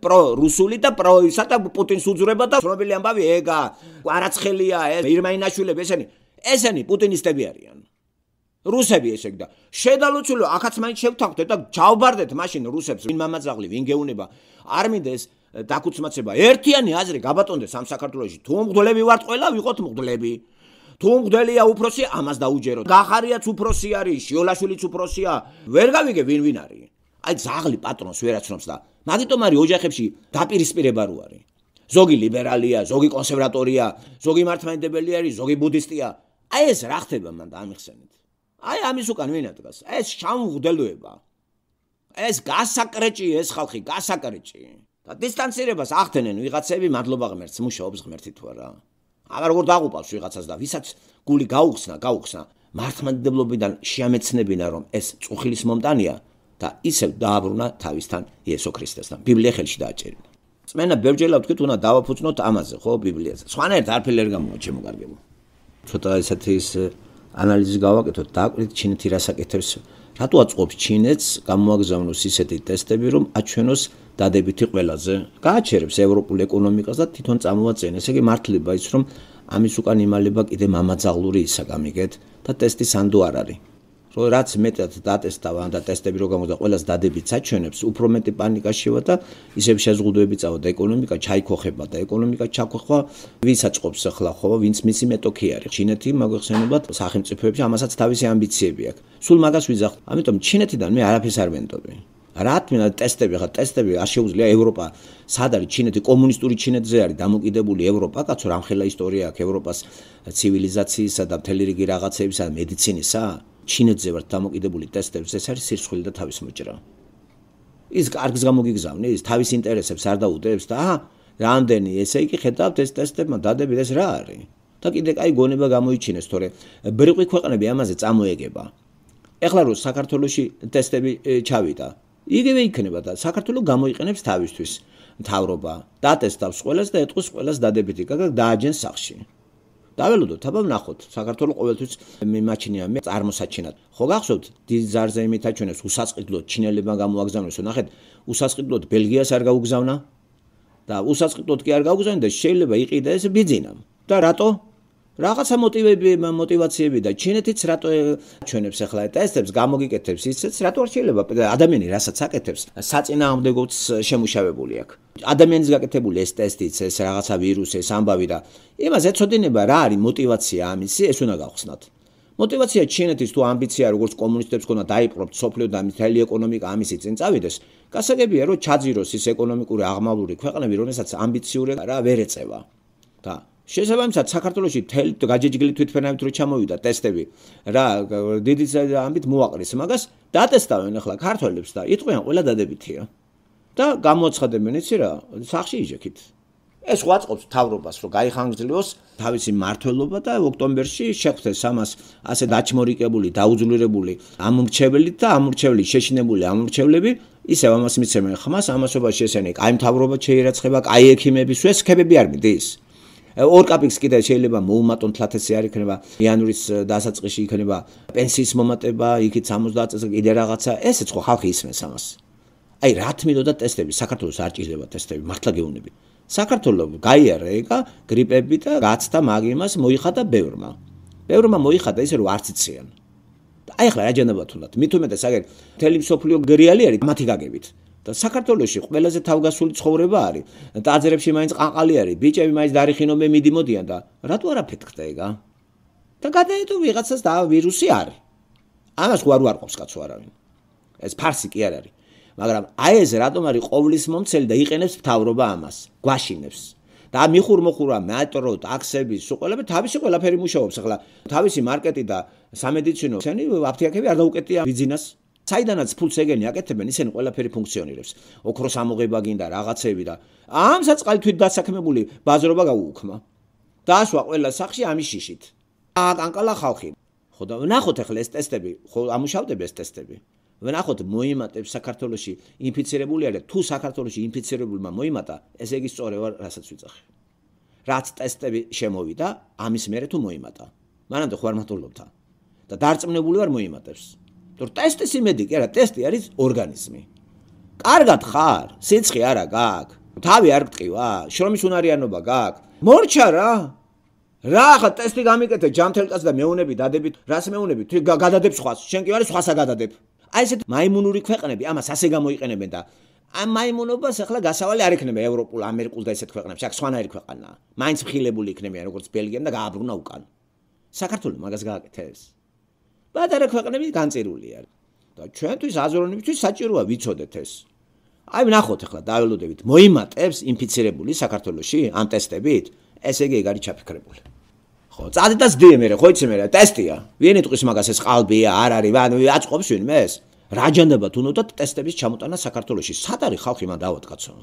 პრო რუსული და პრო ისათა პუტინს უძრება და ცნობილი ამბავი ეგა არაცხელია ეს ირმაინაშვილები ესენი ესენი პუტინისტები არიან რუსები ესე და შედალოცულო ახაც მაინც შევთანხმდეთ და ჯავბარდეთ მაშინ რუსებს ვინ მამაძაღლი ვინ გეუნება არ მინდეს დაკუცმაცება ერთიანი აზრი გაბატონდეს ამ საქართველოსში თუ მგვდლები ვართ ყველა ვიყოთ მგვდლები თუ მგვდელია უფროსი ამას დაუჯეროთ გახარიაც უფროსი არის შიოლაშვილიც უფროსია ვერ გავიგე ვინ ვინ არის აი ზაღლი პატრონს ვერაცნობს და მაგიტომ არის ოჯახებში დაპირისპირება რო არის ზოგი ლიბერალია ზოგი კონსერვატორია ზოგი მართლმადებელი არის ზოგი ბუდისტია აი ეს რა ხდება მან დამიხსენეთ აი ამის უკან ვინადგას ეს შამუღდელოება ეს გასაკრეჭი ეს ხალხი გასაკრეჭი და დისტანცირებას ახდენენ ვიღაცები მადლობა ღმერთს მუშაობს ღმერთი თუ არა აბა როგორ დაღუპავს ვიღაცას და ვისაც გული გაუხსნა გაუხსნა მართლმადებლობიდან შეამეცნებინა რომ ეს წუხილის მომტანია და ისევ დააბრუნა თავისთან იესო ქრისტესთან. ბიბლია ხელში დააჭერინა. წმენა ბევრჯერ ავთქვით, უნდა დავაფუძნოთ ამაზე, ხო, ბიბლიაზე. სხვანაირად არფერი არ გამოვა ჩემო კარგებო. ცოტა ესეთ ის ანალიზი გავაკეთოთ, დაკვირდით ჩინეთი რას აკეთებს. რატო აწყობს ჩინეთს გამოაგზავნოს ისეთი ტესტები, რომ აჩვენოს დადებითი ყველაზე. გააჩერებს ევროპულ ეკონომიკას და თვითონ წამოაწენ. ესე იგი მართლება ის, რომ ამის უკან იმალება კიდე მამაძალური ისა გამიგეთ და ტესტი სანდო არ არის. რომ რაც მეტად დატესტავ ან და ტესტები რო გამოდა ყოველს დადებით საჩვენებს უფრო მეტი პანიკა შევა და ისევ შეზღუდვები წავა და ეკონომიკა ჩაიქოხება და ეკონომიკა ჩაქოხვა ვისაწყობს ახლა ხო ვინც მისი მეტოქი არის ჩინეთი მაგახსენებად სახელმწიფოებში ამასაც თავისი ამბიციები აქვს სულ მაგას ვიზახ ამიტომ ჩინეთიდან მე არაფერს არ ვენტობი რატმინა ტესტები ხა ტესტები არ შეუძლია ევროპა სად არის ჩინეთი კომუნისტური ჩინეთზე არის დამოკიდებული ევროპა კაცო რამხელა ისტორია აქვს ევროპას ცივილიზაციისა და მთელი რიგი რაღაცებისა და მედიცინისა ჩინეთზე ვართ დამოკიდებული ტესტებს ეს არის სირცხვილი და თავის მოჭრა ის კარგს გამოგიგზავნის თავის ინტერესებს არ დაუდებს და რამდენი ესე იგი ხედავთ ეს ტესტებმა დადებით ეს რა არის და კიდე კაი გონება გამოიჩინეს თორე ბრიყვი ქვეყნები ამაზე წამოეგება ეხლა რო საქართველოსი ტესტები ჩავიდა იგივე იქნება და საქართველო გამოიყენებს თავისთვის თავრობა დატესტავს ყველას და ეტყვის ყველას დადებითი კაკა დააჯენს სახში დაველოდოთ აბა ნახოთ საქართველოს ყოველთვის მიმაჩნია მე წარმოსაჩინად ხო გახსოვთ დიდ ზარზე იმითაჩვენეს უსასყიდლოდ ჩინელებმა გამოაგზავნეს ნახეთ უსასყიდლოდ ბელგიას არ გაუგზავნა და უსასყიდლოდ კი არ გაუგზავნა და შეიძლება იყიდა ეს ბიძინამ და რატო რაღაცა მოტივები მოტივაციები და ჩინეთიც რატო ჩვენებს ახლა ტესტებს გამოგიკეთებს ისეც რატო არ შეიძლება ადამიანი რასაც აკეთებს საწინააღმდეგოც შემუშავებული აქვს ადამიანის გაკეთებული ეს ტესტიც, ეს რაღაცა ვირუსი, ეს ამბავი და იმას ეცოდინება რა არის мотиваცია ამისი, ეს უნდა გავხსნათ. мотиваცია ჩინეთის თუ ამბიცია როგორც კომუნისტებს ქონდა დაიპყრობთ სოფლიო და მთელი ეკონომიკა ამისი წინ წავიდეს, გასაგებია რომ ჩაძიროს ის ეკონომიკური აღმავლური ქვეყნები, რომელსაც ამბიციურია რა ვერ ეწევა. და შესაბამისად საქართველოსი თელი გაჯეჯგილი თვითფენავით რო ჩამოვიდა ტესტები რა დიდი ამბით მოაყრის მაგას დატესტავენ ახლა ქართველებს და იყვიან ყველა დადებითია და გამოაცხადებენ იცი რა სახში იჯექით ეს ყვაწყობს თავრობას რომ გაიხანგრძლიოს თავისი მართლობა და ოქტომბერში შეხვდეს 300 ასე დაჩმორიკებული დაუძლურებული ამურჩეველი და ამურჩეველი შეშინებული ამურჩევლები ისევ ამას მიცემენ ხმას ამასობაში ესენი აი თავრობა შეიძლება აი ექიმების უსქებები არ მიდის ორ კაპიკს კიდე შეიძლება მოუმატონ თლათესი არ იქნება იანვრის დასაწყისში იქნება პენსიის მომატება იქით 70 წელს კიდე რაღაცა ესეც ხო ხალხი ისმენს ამას აი რა თმინოდა ტესტები საქართველოს არ ჭირდება ტესტები მართლა გეუბნებით საქართველოს გაიარა ეგა გრიპები და გაცთა მაგიმას მოიხადა ბევრმა ბევრმა მოიხადა ისე რომ არც ციან აი ახლა რა ჯანდაბა თუნდაც მithumeta საგერ თელი მსოფლიო გრიალი არის მათი გაგებით და საქართველოსში ყველაზე თავგასული ცხოვრება არის. დაძერებში მაინც ყანყალი არის, ბიჭები მაინც დარიხინომე მიდიმოდიან და რატო არაფეთქდა ეგა? და გადაეტო ვიღაცას და ვირუსი არის. ამას გوارო არ ყავს კაცო არავინ. ეს ფარსი კი არ არის. მაგრამ აი ეს რატომ არის ყოვლის მომცელი და იყენებს თავრობა ამას გვაშინებს და მიხურმოხურა მეტრო ტაქსები სუყელები თავისი ყველაფერი მუშაობს ახლა თავისი მარკეტი და სამედიცინო ცენი აფთიაქები არ დაუკეტია ბიზნესს საიდანაც ფულს ეგენი აკეთებენ ისინი ყველაფერი ფუნქციონირებს ოქროს ამოღება გინდა რაღაცები და ამ საწყალი თვით დასაქმებული ბაზრობა გაუუქმა დაასვა ყველა სახში ამის შიშით აკანკალა ხალხი ხო და ნახოთ ახლა ეს ტესტები ხო ამუშავდება ეს ტესტები ვნახოთ მოიმატებს საქართველოსი ინფიცირებული არა თუ საქართველოსი ინფიცირებულმა მოიმატა ესე იგი სწორე ვარ რასაც ვიწახე რაც ტესტები შემოვიდა ამის მერე თუ მოიმატა მანამდე ხوار მარტოლობთან და დარწმუნებული ვარ მოიმატებს იმიტომ რომ ტესტი სიმედიკი არა ტესტი არის ორგანიზმი კარგად ხარ სიცხე არა გაქვს თავი არ გტყივა შრომის უნარიანობა გაქვს მორჩა რა რა ხა ტესტი გამიკეთე ჯანთელკაც და მეუნები დადებით რას მეუნები თუ გადადებ სხვას შენ კი არის სხვასა გადადებ აი ესეთ მაიმუნური ქვეყნები ამას ასე გამოიყენებენ და ამ მაიმუნობას ახლა გასავალი არ ექნება ევროპულ, ამერიკულ და ესეთ ქვეყნებში. აქ სვანაერი ქვეყანა. მაინც მხილებული იქნებიან როგორც ბელგიამ და გააბრუნა უკან. საქართველო მაგას გააკეთებს. პატარა ქვეყნები განწირული არის. და ჩვენთვის აზროვნებისთვის საჭიროა ვიცოდეთ ეს. აი ნახოთ ახლა დაველოდებით მოიმატებს ინფიცირებული საქართველოში ამ ტესტებით? ესე იგი ეგ არის ჩაფიქრებული. ხო წადედაც დიე მე ხო იცი მე რა ტესტია ვინი თქვის მაგას ეს ყალბია არ არის ანუ აწყობს ვინმე ეს რაჯანდება თუნდაც ტესტების ჩამოტანა საქართველოსში სად არის ხალხი მან დავად კაცო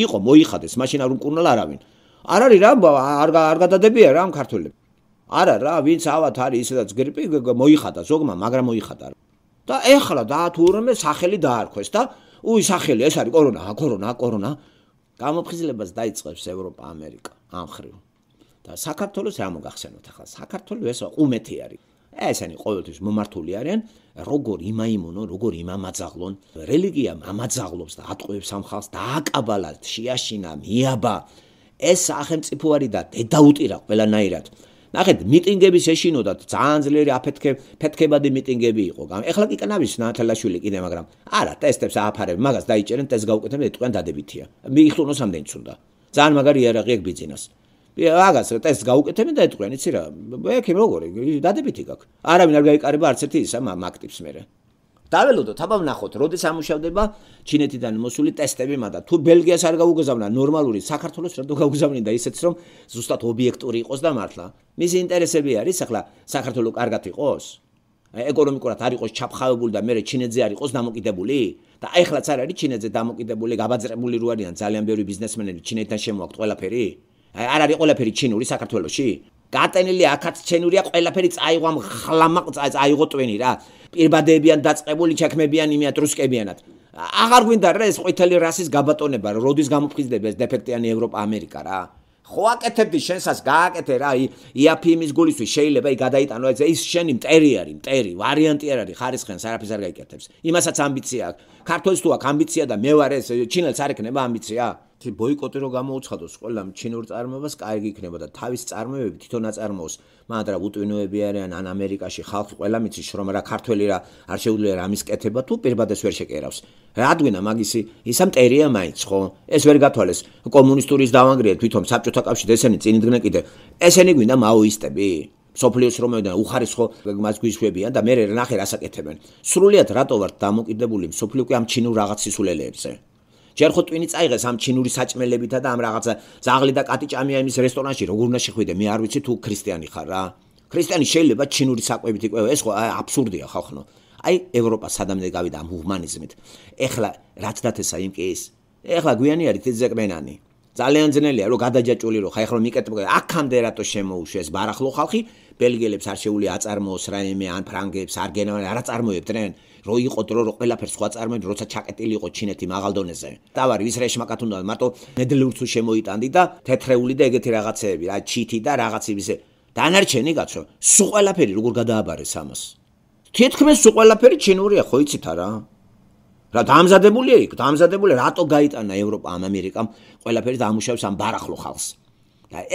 იყო მოიხადეს მაშინ არ უკურნალ არავინ არ არის რა არ არ გადადებია რა ამ ქართველებს არა რა ვინც ავად არის ისედაც გრიპი მოიხადა ზოგმა მაგრამ მოიხადა და ეხლა და თუ რომე სახელი დაარქვეს და უი სახელი ეს არის კორონა ა კორონა კორონა გამოფხიზლებას დაიწყებს ევროპა ამერიკა ამ ხრივ და საქართველოს რა მოგახსენოთ ახლა საქართველო ეს ყუმეთი არის ესენი ყოველთვის მომართული არიან როგორ იმაიმონო როგორ იმამაძაღლონ რელიგია მამაძაღლობს და ატყუებს ამ ხალხს და აკაბალად შეაშინა მიაბა ეს სახელმწიფო არის და დედაუტირა ყველანაირად ნახეთ მიტინგების ეშინოდათ ძალიან ძლიერი აფეთქე ფეთქებადი მიტინგები იყო ახლა კი კანავის ნათალაშვილი კიდე მაგრამ არა ტესტებს ააფარებენ მაგას დაიჭერენ ტესტს გაუკეთებენ და ეტყვიან დადებითია მიიხლონოს ამდენიც უნდა ძალიან მაგარი იარაღი ეგ ბიზნესი რაღაც რა ტესტს გაუკეთებენ და ეტყვიან იცი რა ექიმ როგორი დადებითი გაქვს არავინ არ გაიყარება არც ერთი ისა მაგტიპს მე რა დაველოდო თაბავ ნახოთ როდის ამუშავდება ჩინეთიდან მოსული ტესტები მაგა თუ ბელგიას არ გაუგზავნა ნორმალური საქართველოს რა თუ გაუგზავნინ და ისეც რომ ზუსტად ობიექტური იყოს და მართლა მის ინტერესები არის ახლა საქართველოს კარგად იყოს ეკონომიკურად არ იყოს ჩაფხავებული და მე რე ჩინეთზე არ იყოს დამოკიდებული და ეხლაც არ არის ჩინეთზე დამოკიდებული გაბაზრებული რო არიან ძალიან ბევრი ბიზნესმენები ჩინეთთან შემოაქვთ ყველაფერი არ არის ყველაფერი ჩინური საქართველოსში? გატენილი აქაც ჩინურია ყველაფერი წაიღვამ ხლამაყ წაიღო ტვენი რა. პირბადებიან დაწყებული ჩაქმებიან იმიათ რუსკებიანად. აღარ გვინდა რა ეს ყვითელი რასის გაბატონება, როდის გამოფხიზდება ეს დეფექტიანი ევროპა ამერიკა რა. ხო აკეთებდი შენსაც გააკეთე რა, იაფი იმის გულისთვის შეიძლება ი გადაიტანო ეს ის შენი მტერი არის, მტერი, ვარიანტი არ არის, ხარისხენს არაფერს არ გაიკეთებს. იმასაც ამბიცია აქვს. ქართველს თუ აქვს ამბიცია და მე ვარ ეს ჩინელს არ ექნება ამბიცია. თი ბოიკოტი რო გამოუცხადოს ყველა ჩინურ წარმოებას, კარგი იქნება და თავის წარმოებები თვითონ აწარმოოს. მაგრამ უტვინოები არიან ან ამერიკაში ხალხი ყველა მიცის, რომ რა ქართველი რა არ შეუძლია რამის კეთება თუ პირბადეს ვერ შეკერავს. რადგენა მაგისი, ისა მტერია მაინც ხო? ეს ვერ გათვალეს. კომუნისტურის დავანგრია თვითონ საბჭოთა კავშირი ესენი წინიდგნა კიდე. ესენი გვინდა მაოისტები. სოფლიოს რომელიდან უხარეს ხო მას გვისხვებიან და მე რა ნახე რასაკეთებენ. სრულიად რატო ვარ დამოკიდებული სოფლიო კი ამ ჩინურ რაღაცის ულელეებზე? ჯერ ხო ტვინი წაიღეს ამ ჩინური საჭმელებითა და ამ რაღაცა ზაღლი და კატიჭამია იმის რესტორანში როგორ უნდა შეხვიდე მე არ ვიცი თუ ქრისტიანი ხარ რა ქრისტიანი შეიძლება ჩინური საკვებით იყოს ეს ხო აბსურდია ხალხო აი ევროპა სადამდე გავიდა ამ ჰუმანიზმით ეხლა რაც დათესა იმ კი ის ეხლა გვიანი არის თეზეკმენანი ძალიან ძნელია რომ გადაჯაჭული რო ხა ეხლა მიკეთებ აქამდე რატო შემოუშვეს ბარახლო ხალხი ბელგიელებს არ შეუძლია აწარმოოს რაიმე ან ფრანგებს არ გენავენ არ აწარმოებდნენ რო იყო დრო რო ყველაფერს ხო აწარმოებდნენ როცა ჩაკეტილი იყო ჩინეთი მაღალდონეზე დავარ ვის რეშმაკათ უნდა მარტო ნედლურცუ შემოიტანდი და თეთრეული და ეგეთი რაღაცეები რა ჩითი და რაღაცი ისე დანარჩენი კაცო სუ ყველაფერი როგორ გადააბარეს ამას თითქმის სუ ყველაფერი ჩინურია ხო იცით არა რა დამზადებულია იქ დამზადებული რატო გაიტანა ევროპა ამ ამერიკამ ყველაფერი დაამუშავებს ამ ბარახლო ხალხს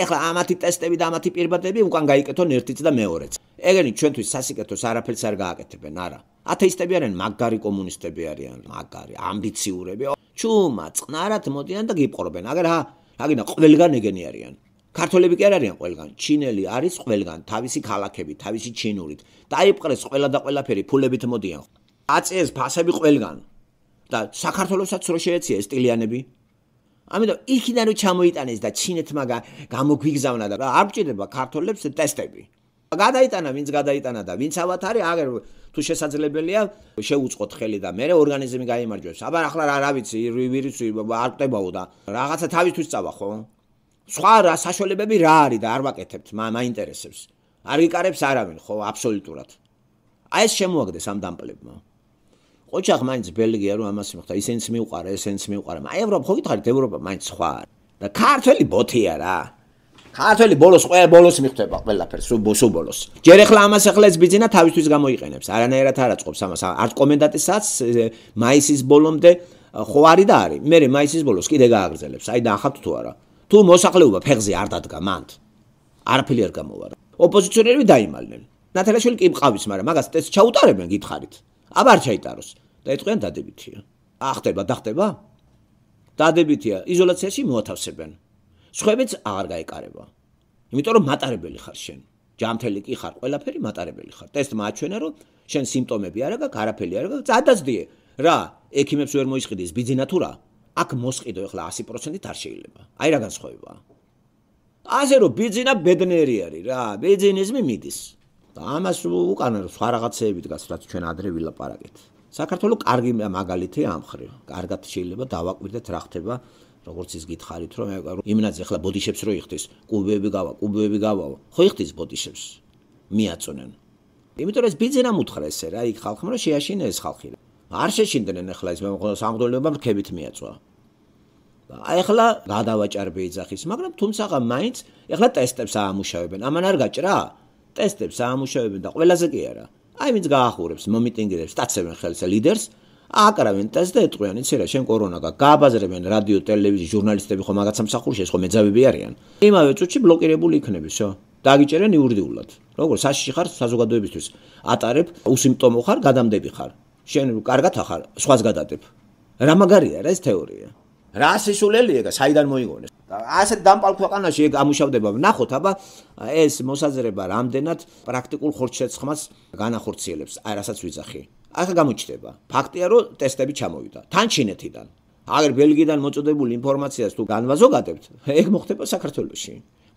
ეხლა ამათი ტესტები და ამათი პირბადები უკან გაიკეთონ ერთიც და მეორეც. ეგენი ჩვენთვის სასიკეთოს არაფერს არ გააკეთებენ, არა. ათეისტები არიან, მაგარი კომუნისტები არიან, მაგარი ამბიციურები. ჩუმა, წნარად მოდიან და გიპყრობენ. აგერ ჰა, აგინა ყველგან ეგენი არიან. ქართველები კი არ არიან ყველგან, ჩინელი არის ყველგან, თავისი ქალაქები, თავისი ჩინურით. დაიპყრეს ყველა და ყველაფერი ფულებით მოდიან. აწეს ფასები ყველგან. და საქართველოსაც რო შეეციეს სტილიანები, ამიტომ იქიდან რომ ჩამოიტანეს და ჩინეთმა გამოგვიგზავნა და არ გჭირდება ქართოლებს ტესტები. გადაიტანა, ვინც გადაიტანა და ვინც ალბათ არის აგერ თუ შესაძლებელია შეუწყოთ ხელი და მე რე ორგანიზმი გამოიმარჯვებს. აბა ახლა რა რა ვიცი, ვირუსი არ ყვებაო და რაღაცა თავისთვის წავა ხო? სხვა რა საშუალებები რა არის და არ ვაკეთებთ, მაინტერესებს. არ გიკარებს არავინ ხო აბსოლუტურად. აი ეს შემოაგდეს ამ დამპლებმა. ოჩახ მაინც ბელგია რომ ამას მიხვდა ისენც მიყარა ესენც მიყარა მაგრამ ევროპა ხო გითხარით ევროპა მაინც სხვა და ქართველი ბოთია რა ქართველი ბოლოს ყველა ბოლოს მიხვდება ყველაფერს სუ ბოლოს ჯერ ახლა ამას ახლა ეს ბიზნა თავისთვის გამოიყენებს არანაირად არ აწყობს ამას არც კომენდატისაც მაისის ბოლომდე ხო არის და არის მე მაისის ბოლოს კიდე გააგრძელებს აი დაახავთ თუ არა თუ მოსახლეობა ფეხზე არ დადგა მანდ არაფერი არ გამოვარა ოპოზიციონერები დაიმალნენ ნათალაშვილი კი მყავს მაგრამ მაგას ტესტ ჩაუტარებენ გითხარით აბარ ჩაიტაროს და ეთყვიან დადებითია. ახდება, დახდება? დადებითია. იზოლაციაში მოათავსებენ. სხვებიც აღარ გაეკარება. იმიტომ რომ მატარებელი ხარ შენ. ჯამთელი კი ხარ, ყველაფერი მატარებელი ხარ. ტესტმა აჩვენა, რომ შენ სიმპტომები არა გაქვს, არაფერი არ გაქვს, დადაძდიე. რა, ექიმებს ვერ მოისყიდის ბიძინა თუ რა? აქ მოსყიდო ახლა 100%-ით არ შეიძლება. აი რა განსხვავება. ასე რომ ბიძინა ბედნიერი არის რა, ბიძინიზმი მიდის. და ამას უკან რა რაღაცეები დგას, რაც ჩვენ ადრე ვილაპარაკეთ. საქართველოს კარგი მაგალითია ამხრივ. კარგად შეიძლება დავაკვირდეთ რა ხდება როგორც ის გითხარით რომ იმნაც ეხლა ბოდიშებს რო იხდის, კუბები გავა, კუბები გავა. ხო იხდის ბოდიშებს? მიაწონენ. იმიტომ რომ ეს ბიზნესი ამუთხრესე რა იქ ხალხმა რომ შეაშინა ეს ხალხი. არ შეშინდნენ ეხლა ეს სამღდელობა რქებით მიაწვა. აი ეხლა გადავაჭარბე იძახის, მაგრამ თუმცაღა მაინც ეხლა ტესტებს აამუშავებენ. ამან არ გაჭრა? ტესტებს აამუშავებენ და ყველაზე კი არა. აი ვინც გაახურებს მომიტინგერებს სტაციონარ ხელსა ლიდერს აკრავენ და ზედ ეტყვიან იცი რა შენ კორონა გა გააბაზრებენ რადიო ტელევიზია ჟურნალისტები ხო მაგაცამ სახურში ეს ხო მეძავები არიან იმავე წუთში ბლოკირებული იქნებისო დაგიჭერენ იურიდიულად როგორ საშიში ხარ საზოგადოებისთვის ატარებ უსიმპტომო ხარ გადამდები ხარ შენ კარგად ახარ სხვას გადადებ რა მაგარია რა ეს თეორია რა სისულელია და საიდან მოიგონეს ასე დამპალ ქვეყანაში ეგ ამუშავდება. ნახოთ, აბა ეს მოსაზრება რამდენად პრაქტიკულ ხორცშეცხმას განახორციელებს, აი რასაც ვიზახი. ახლა გამოჩნდება ფაქტია, რომ ტესტები ჩამოვიდა თანჩინეთიდან. აგერ ბელგიიდან მოწოდებული ინფორმაციას თუ განვაზოგადებთ, ეგ მოხდება საქართველოსში.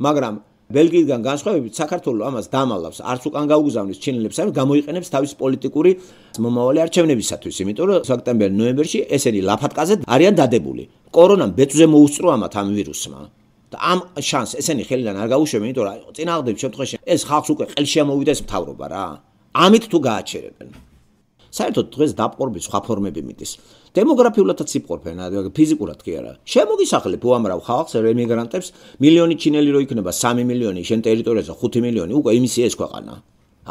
მაგრამ ბელგიიდან განსხვავებით საქართველოს ამას დამალავს არც უკან გაუგზავნის ჩინელებს არ გამოიყენებს თავის პოლიტიკური მომავალი არჩევნებისათვის იმიტომ რომ სექტემბერ ნოემბერში ესენი ლაფატკაზე არიან დადებული კორონამ ბეწვზე მოუსწრო ამათ ამ ვირუსმა და ამ შანსს ესენი ხელიდან არ გაუშვებენ იმიტომ რომ წინააღმდეგ შემთხვევაში ეს ხალხს უკვე ყელში ამოვიდეს მთავრობა რა ამით თუ გააჩერებენ საერთოდ დღეს დაფყრობის სხვა ფორმები მიდის. დემოგრაფიულადაც იფყრფენ, ფიზიკურად კი არა. შემოგისახლებ უამრავ ხალხს, ემიგრანტებს, მილიონი ჩინელი რო იქნება 3 მილიონი, შენ ტერიტორიაზე 5 მილიონი, უკვე იმისია ეს ქვეყანა.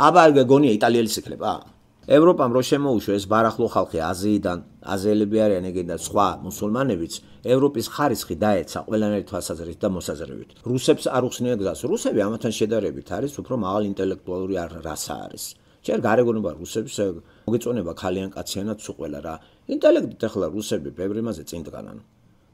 აბა ეგ გონია იტალიელიც იქნება? ევროპამ რო შემოუშვა ეს ბარახლო ხალხი აზიიდან, აზელები არიან ეგენ და სხვა მუსულმანებიც, ევროპის ხარისხი დაეცა ყველანაირი თვალსაზრისით და მოსაზრებით. რუსებს არ უხსნია გზას. რუსები ამათან შედარებით არის უფრო მაღალ ინტელექტუალური რასა არის. შეიძლება გარეგონობა რუსებს მოგეწონება ქალიან კაციანაც უყველა რა. ინტელექტით ახლა რუსები ბევრი მასე წინ დგანან.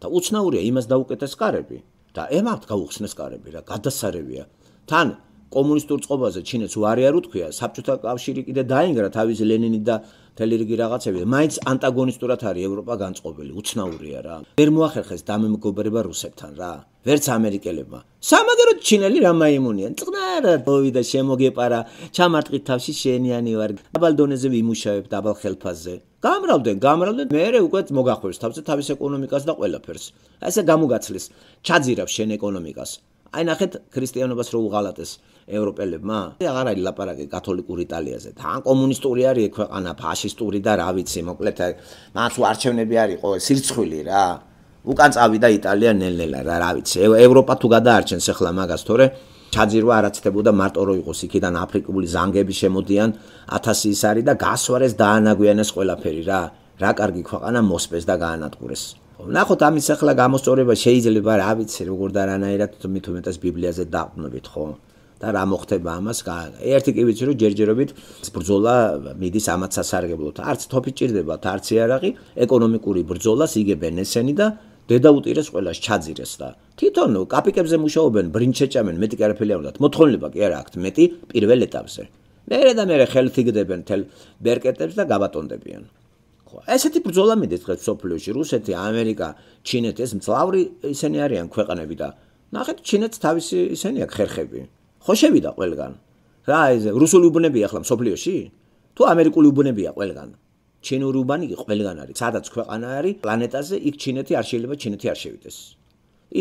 და უცნაურია იმას დაუკეთეს კარები და ემართ გაუხსნეს კარები რა, გადასარევია. თან კომუნისტურ წყობაზე ჩინეთს ვარიარ უთქია, საბჭოთა კავშირი კიდე დაინგრა თავის ლენინით და მთელი რიგი რაღაცები და მაინც ანტაგონისტურად არის ევროპა განწყობილი, უცნაურია რა. ვერ მოახერხეს დამემგობრება რუსებთან რა. ვერც ამერიკელებმა. სამაგეროდ ჩინელი რამაიმუნიან. წყნარად მოვიდა შემოგეპარა, ჩამარტყით თავში შენიანი ვარ. აბალდონეზე ვიმუშავებ დაბალ ხელფაზე. გამრავლდნენ, გამრავლდნენ, მეერე უკვე მოგახვევს თავზე თავის ეკონომიკას და ყველაფერს. აი ესე გამოგაცლეს, ჩაძირავ შენ ეკონომიკას. აი ნახეთ ქრისტიანობას როულ ღალატეს ევროპელებმა. აღარ არის ლაპარაკი კათოლიკურ იტალიაზე. თან კომუნისტური არის ქვეყანა, ფაშისტური და რა ვიცი, მოკლედ მას უარჩევნები არისო, სირცხვილი რა. უკან წავიდა იტალია ნელ-ნელა რა, რა ვიცი. ევროპა თუ გადაარჩენს ახლა მაგას, თორე ჩაძირვა არაცდებოდა მარტო რო იყოს იქიდან აფრიკული ზანგები შემოდიან 1000 ის არის და გასვარეს დაანაგვიანეს ყველაფერი რა. რა კარგი ქვეყანა მოსპეს და გაანადგურეს. ნახოთ ამის ახლა გამოსწორება შეიძლება რა ვიცი როგორ დაანაირად თუ მეტას ბიბლიაზე დავნებით ხო და რა მოხდება ამას ერთი კი ვიცი რომ ჯერჯერობით ბრძოლა მიდის ამაც სასარგებლოთ არც თოფი ჭირდებათ არც იარაღი ეკონომიკური ბრძოლას იგებენ ესენი და დედა უტირეს ყოველას ჩაძირეს და თვითონ კაპიკებზე მუშაობენ ბრინჩეჭამენ მეტი კარაფელი ამდათ მოთხოვნილება კი არა აქვთ მეტი პირველ ეტაპზე მერე და მერე ხელთიგდებენ თელ ბერკეტებს და გაბატონდებიან ხო ესეთი ბრძოლა მიდის დღეს სოფლიოში რუსეთი ამერიკა ჩინეთი ეს მძლავრი ისენი არიან ქვეყნები და ნახეთ ჩინეთს თავისი ისენი აქვს ხერხები ხო შევიდა ყველგან რა ეს რუსული უბნები ახლა სოფლიოში თუ ამერიკული უბნებია ყველგან ჩინური უბანი ყველგან არის სადაც ქვეყანა არის პლანეტაზე იქ ჩინეთი არ შეიძლება ჩინეთი არ შევიდეს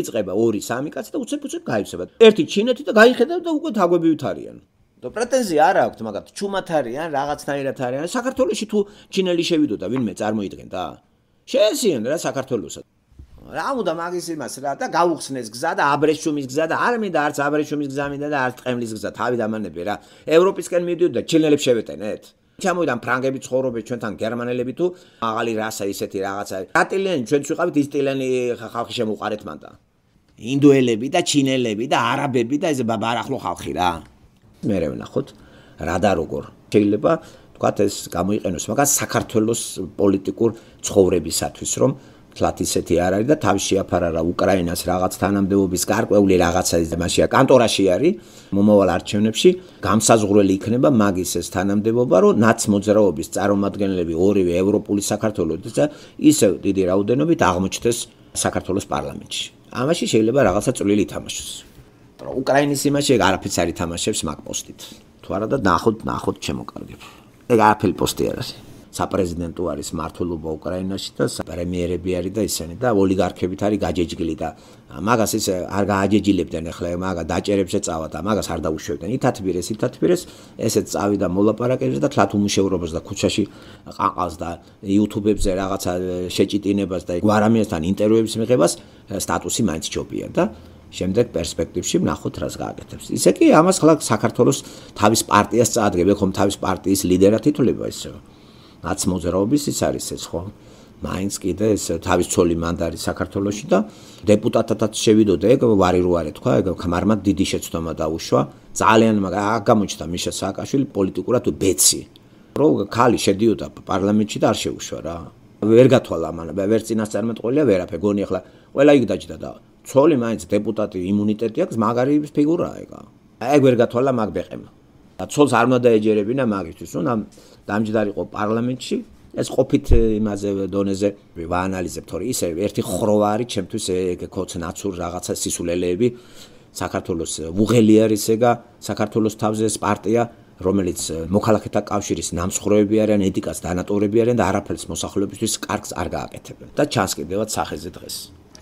იწება 2-3 კაცი და უცებ უცებ გაიცება ერთი ჩინეთი და გაიხედა და უკვე თაგვებივით არიან და პრეტენზია არ აქვს მაგათ ჩუმათ არიან, რაღაცნაირად არიან. საქართველოსი თუ ჩინელი შევიდოდა, ვინმე წარმოიდგენდა? შეესიან რა საქართველოსა. რა უნდა მაგის იმას რა და გავუხსნეს გზა და აბრეშუმის გზა და არ მინდა არც აბრეშუმის გზა მინდა და არც ტყემლის გზა. თავი დამანები რა. ევროპისკენ მიდიოდა ჩინელებს შევეტენეთ. ჩამოვიდან ფრანგები ცხოვრობენ ჩვენთან გერმანელები თუ მაღალი რასა ისეთი რაღაცა. რატილიანი ჩვენც ვიყავით ისტილიანი ხალხი შემოყარეთ მანდა. ინდოელები და ჩინელები და არაბები და ეს ბარახლო ხალხი რა. მე რა ვნახოთ რა და როგორ შეიძლება ვთქვათ ეს გამოიყენოს მაგას საქართველოს პოლიტიკურ ცხოვრებისათვის რომ თლათ ისეთი არ არის და თავში აფარა რა უკრაინას რაღაც თანამდებობის გარკვეული რაღაცა ის მასია კანტორაში არის მომავალ არჩევნებში გამსაზღვრელი იქნება მაგის ეს თანამდებობა რომ ნაც მოძრაობის წარმომადგენლები ორივე ევროპული საქართველოს და ისე დიდი რაოდენობით აღმოჩნდეს საქართველოს პარლამენტში ამაში შეიძლება რაღაცა წვლილი ითამაშოს პრო უკრაინის იმაში არაფერს არ ითამაშებს მაგ პოსტით. თუ არა და ნახოთ, ნახოთ შემოკარგებ. ეგ არაფერი პოსტი არ არის. საპრეზიდენტო არის მართლობა უკრაინაში და პრემიერები არის და ისინი და ოლიგარქებით არის გაჯეჯგილი და მაგას ის არ გააჯეჯილებდნენ ახლა მაგა დაჭერებს ეწავა და მაგას არ დაუშვებდნენ ითათბირეს ითათბირეს ესეც წავიდა მოლაპარაკებებს და თლათ უმუშევრობას და ქუჩაში ყაყალს და იუთუბებზე რაღაცა შეჭიტინებას და გვარამიასთან ინტერვიუებს მიღებას სტატუსი მაინც ჯობია და შემდეგ პერსპექტივაში ვნახოთ რას გააკეთებს. ისე კი ამას ხლა საქართველოს თავის პარტიას წაადგენენ, ხომ თავის პარტიის ლიდერად ითვლება ესე. რაც მოძრაობის ის არის ეს ხო? მაინც კიდე ეს თავის ცოლი მანდარი საქართველოსში და დეპუტატათაც შევიდოდა ეგ ვარი როარე თქვა, ეგ მარმად დიდი შეცდომა დაუშვა. ძალიან გამოჩნდა მიშა სააკაშვილი პოლიტიკურად ბეცი. რო ქალი შედიოდა პარლამენტში და არ შეუშვა რა. ვერ გათვალა მან, ვერ წინასწარმეტყველია ვერაფერი. გონი ახლა ყველა იგი დაჭდა და ცოლი მაინც დეპუტატი იმუნიტეტი აქვს, მაგარი ფიგურაა ეგა. ეგ ვერ გათვალა მაგ ბეყემა. და ცოლს არ უნდა დაეჯერებინა მაგისთვის, რომ ამ დამჯდარიყო პარლამენტში. ეს ყოფით იმაზე დონეზე ვაანალიზებ თორე ისე ერთი ხროვარი ჩემთვის ეგ კოცნაცურ რაღაცა სისულელეები საქართველოს უღელი არის ეგა საქართველოს თავზე ეს პარტია რომელიც მოქალაქეთა კავშირის ნამსხროები არიან ეთიკას დანატორები არიან და არაფერს მოსახლეობისთვის კარგს არ გააკეთებენ და ჩანს კიდევაც სახეზე დღეს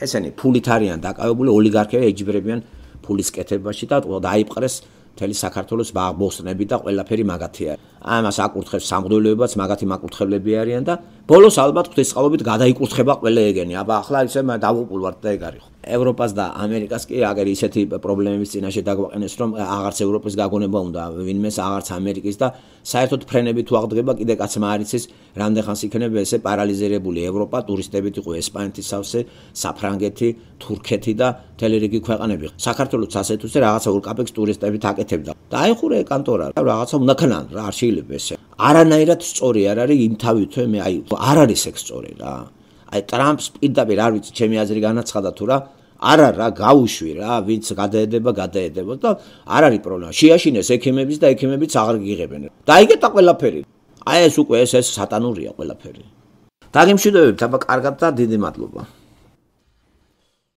ესენი ფულით არიან დაკავებული ოლიგარქები ეჯბრებიან ფულის კეთებაში და დაიპყრეს მთელი საქართველოს ბაღბოსნები და ყველაფერი მაგათია. ამას აკურთხებს სამღვდელოებაც, მაგათი მაკურთხებლები არიან და ბოლოს ალბათ ღვთისწყალობით გადაიკურთხება ყველა ეგენი. აბა ახლა ისე დავუპულვარ და ეგ არის. ევროპას და ამერიკას კი აგერ ისეთი პრობლემების წინაშე დაგვაყენეს რომ აღარც ევროპის გაგონება უნდა ვინმეს აღარც ამერიკის და საერთოდ ფრენები თუ აღდგება კიდე კაცმა არის ის რამდენხანს იქნება ესე პარალიზირებული ევროპა ტურისტებით იყო ესპანეთის სავსე საფრანგეთი თურქეთი და მთელი რიგი ქვეყნები საქართველოს ასე თუ ისე რაღაცა ულკაპექს ტურისტებით აკეთებდა და აი ხურე კანტორა რაღაცა უნდა ქნან რა არ შეიძლება ესე არანაირად სწორი არ არის იმ თავი თვე მე აი არ არის ეს სწორი რა აი ტრამპს პირდაპირ არ ვიცი ჩემი აზრი განაცხადა თუ რა არა რა გაუშვი რა ვინც გადაედება გადაედებოს და არ არის პრობლემა შეაშინეს ექიმებს და ექიმებს აღარ გიღებენ დაიგეთა ყველაფერი აი ეს უკვე ეს ეს სატანურია ყველაფერი დაგიმშვიდობებთ აბა კარგად და დიდი მადლობა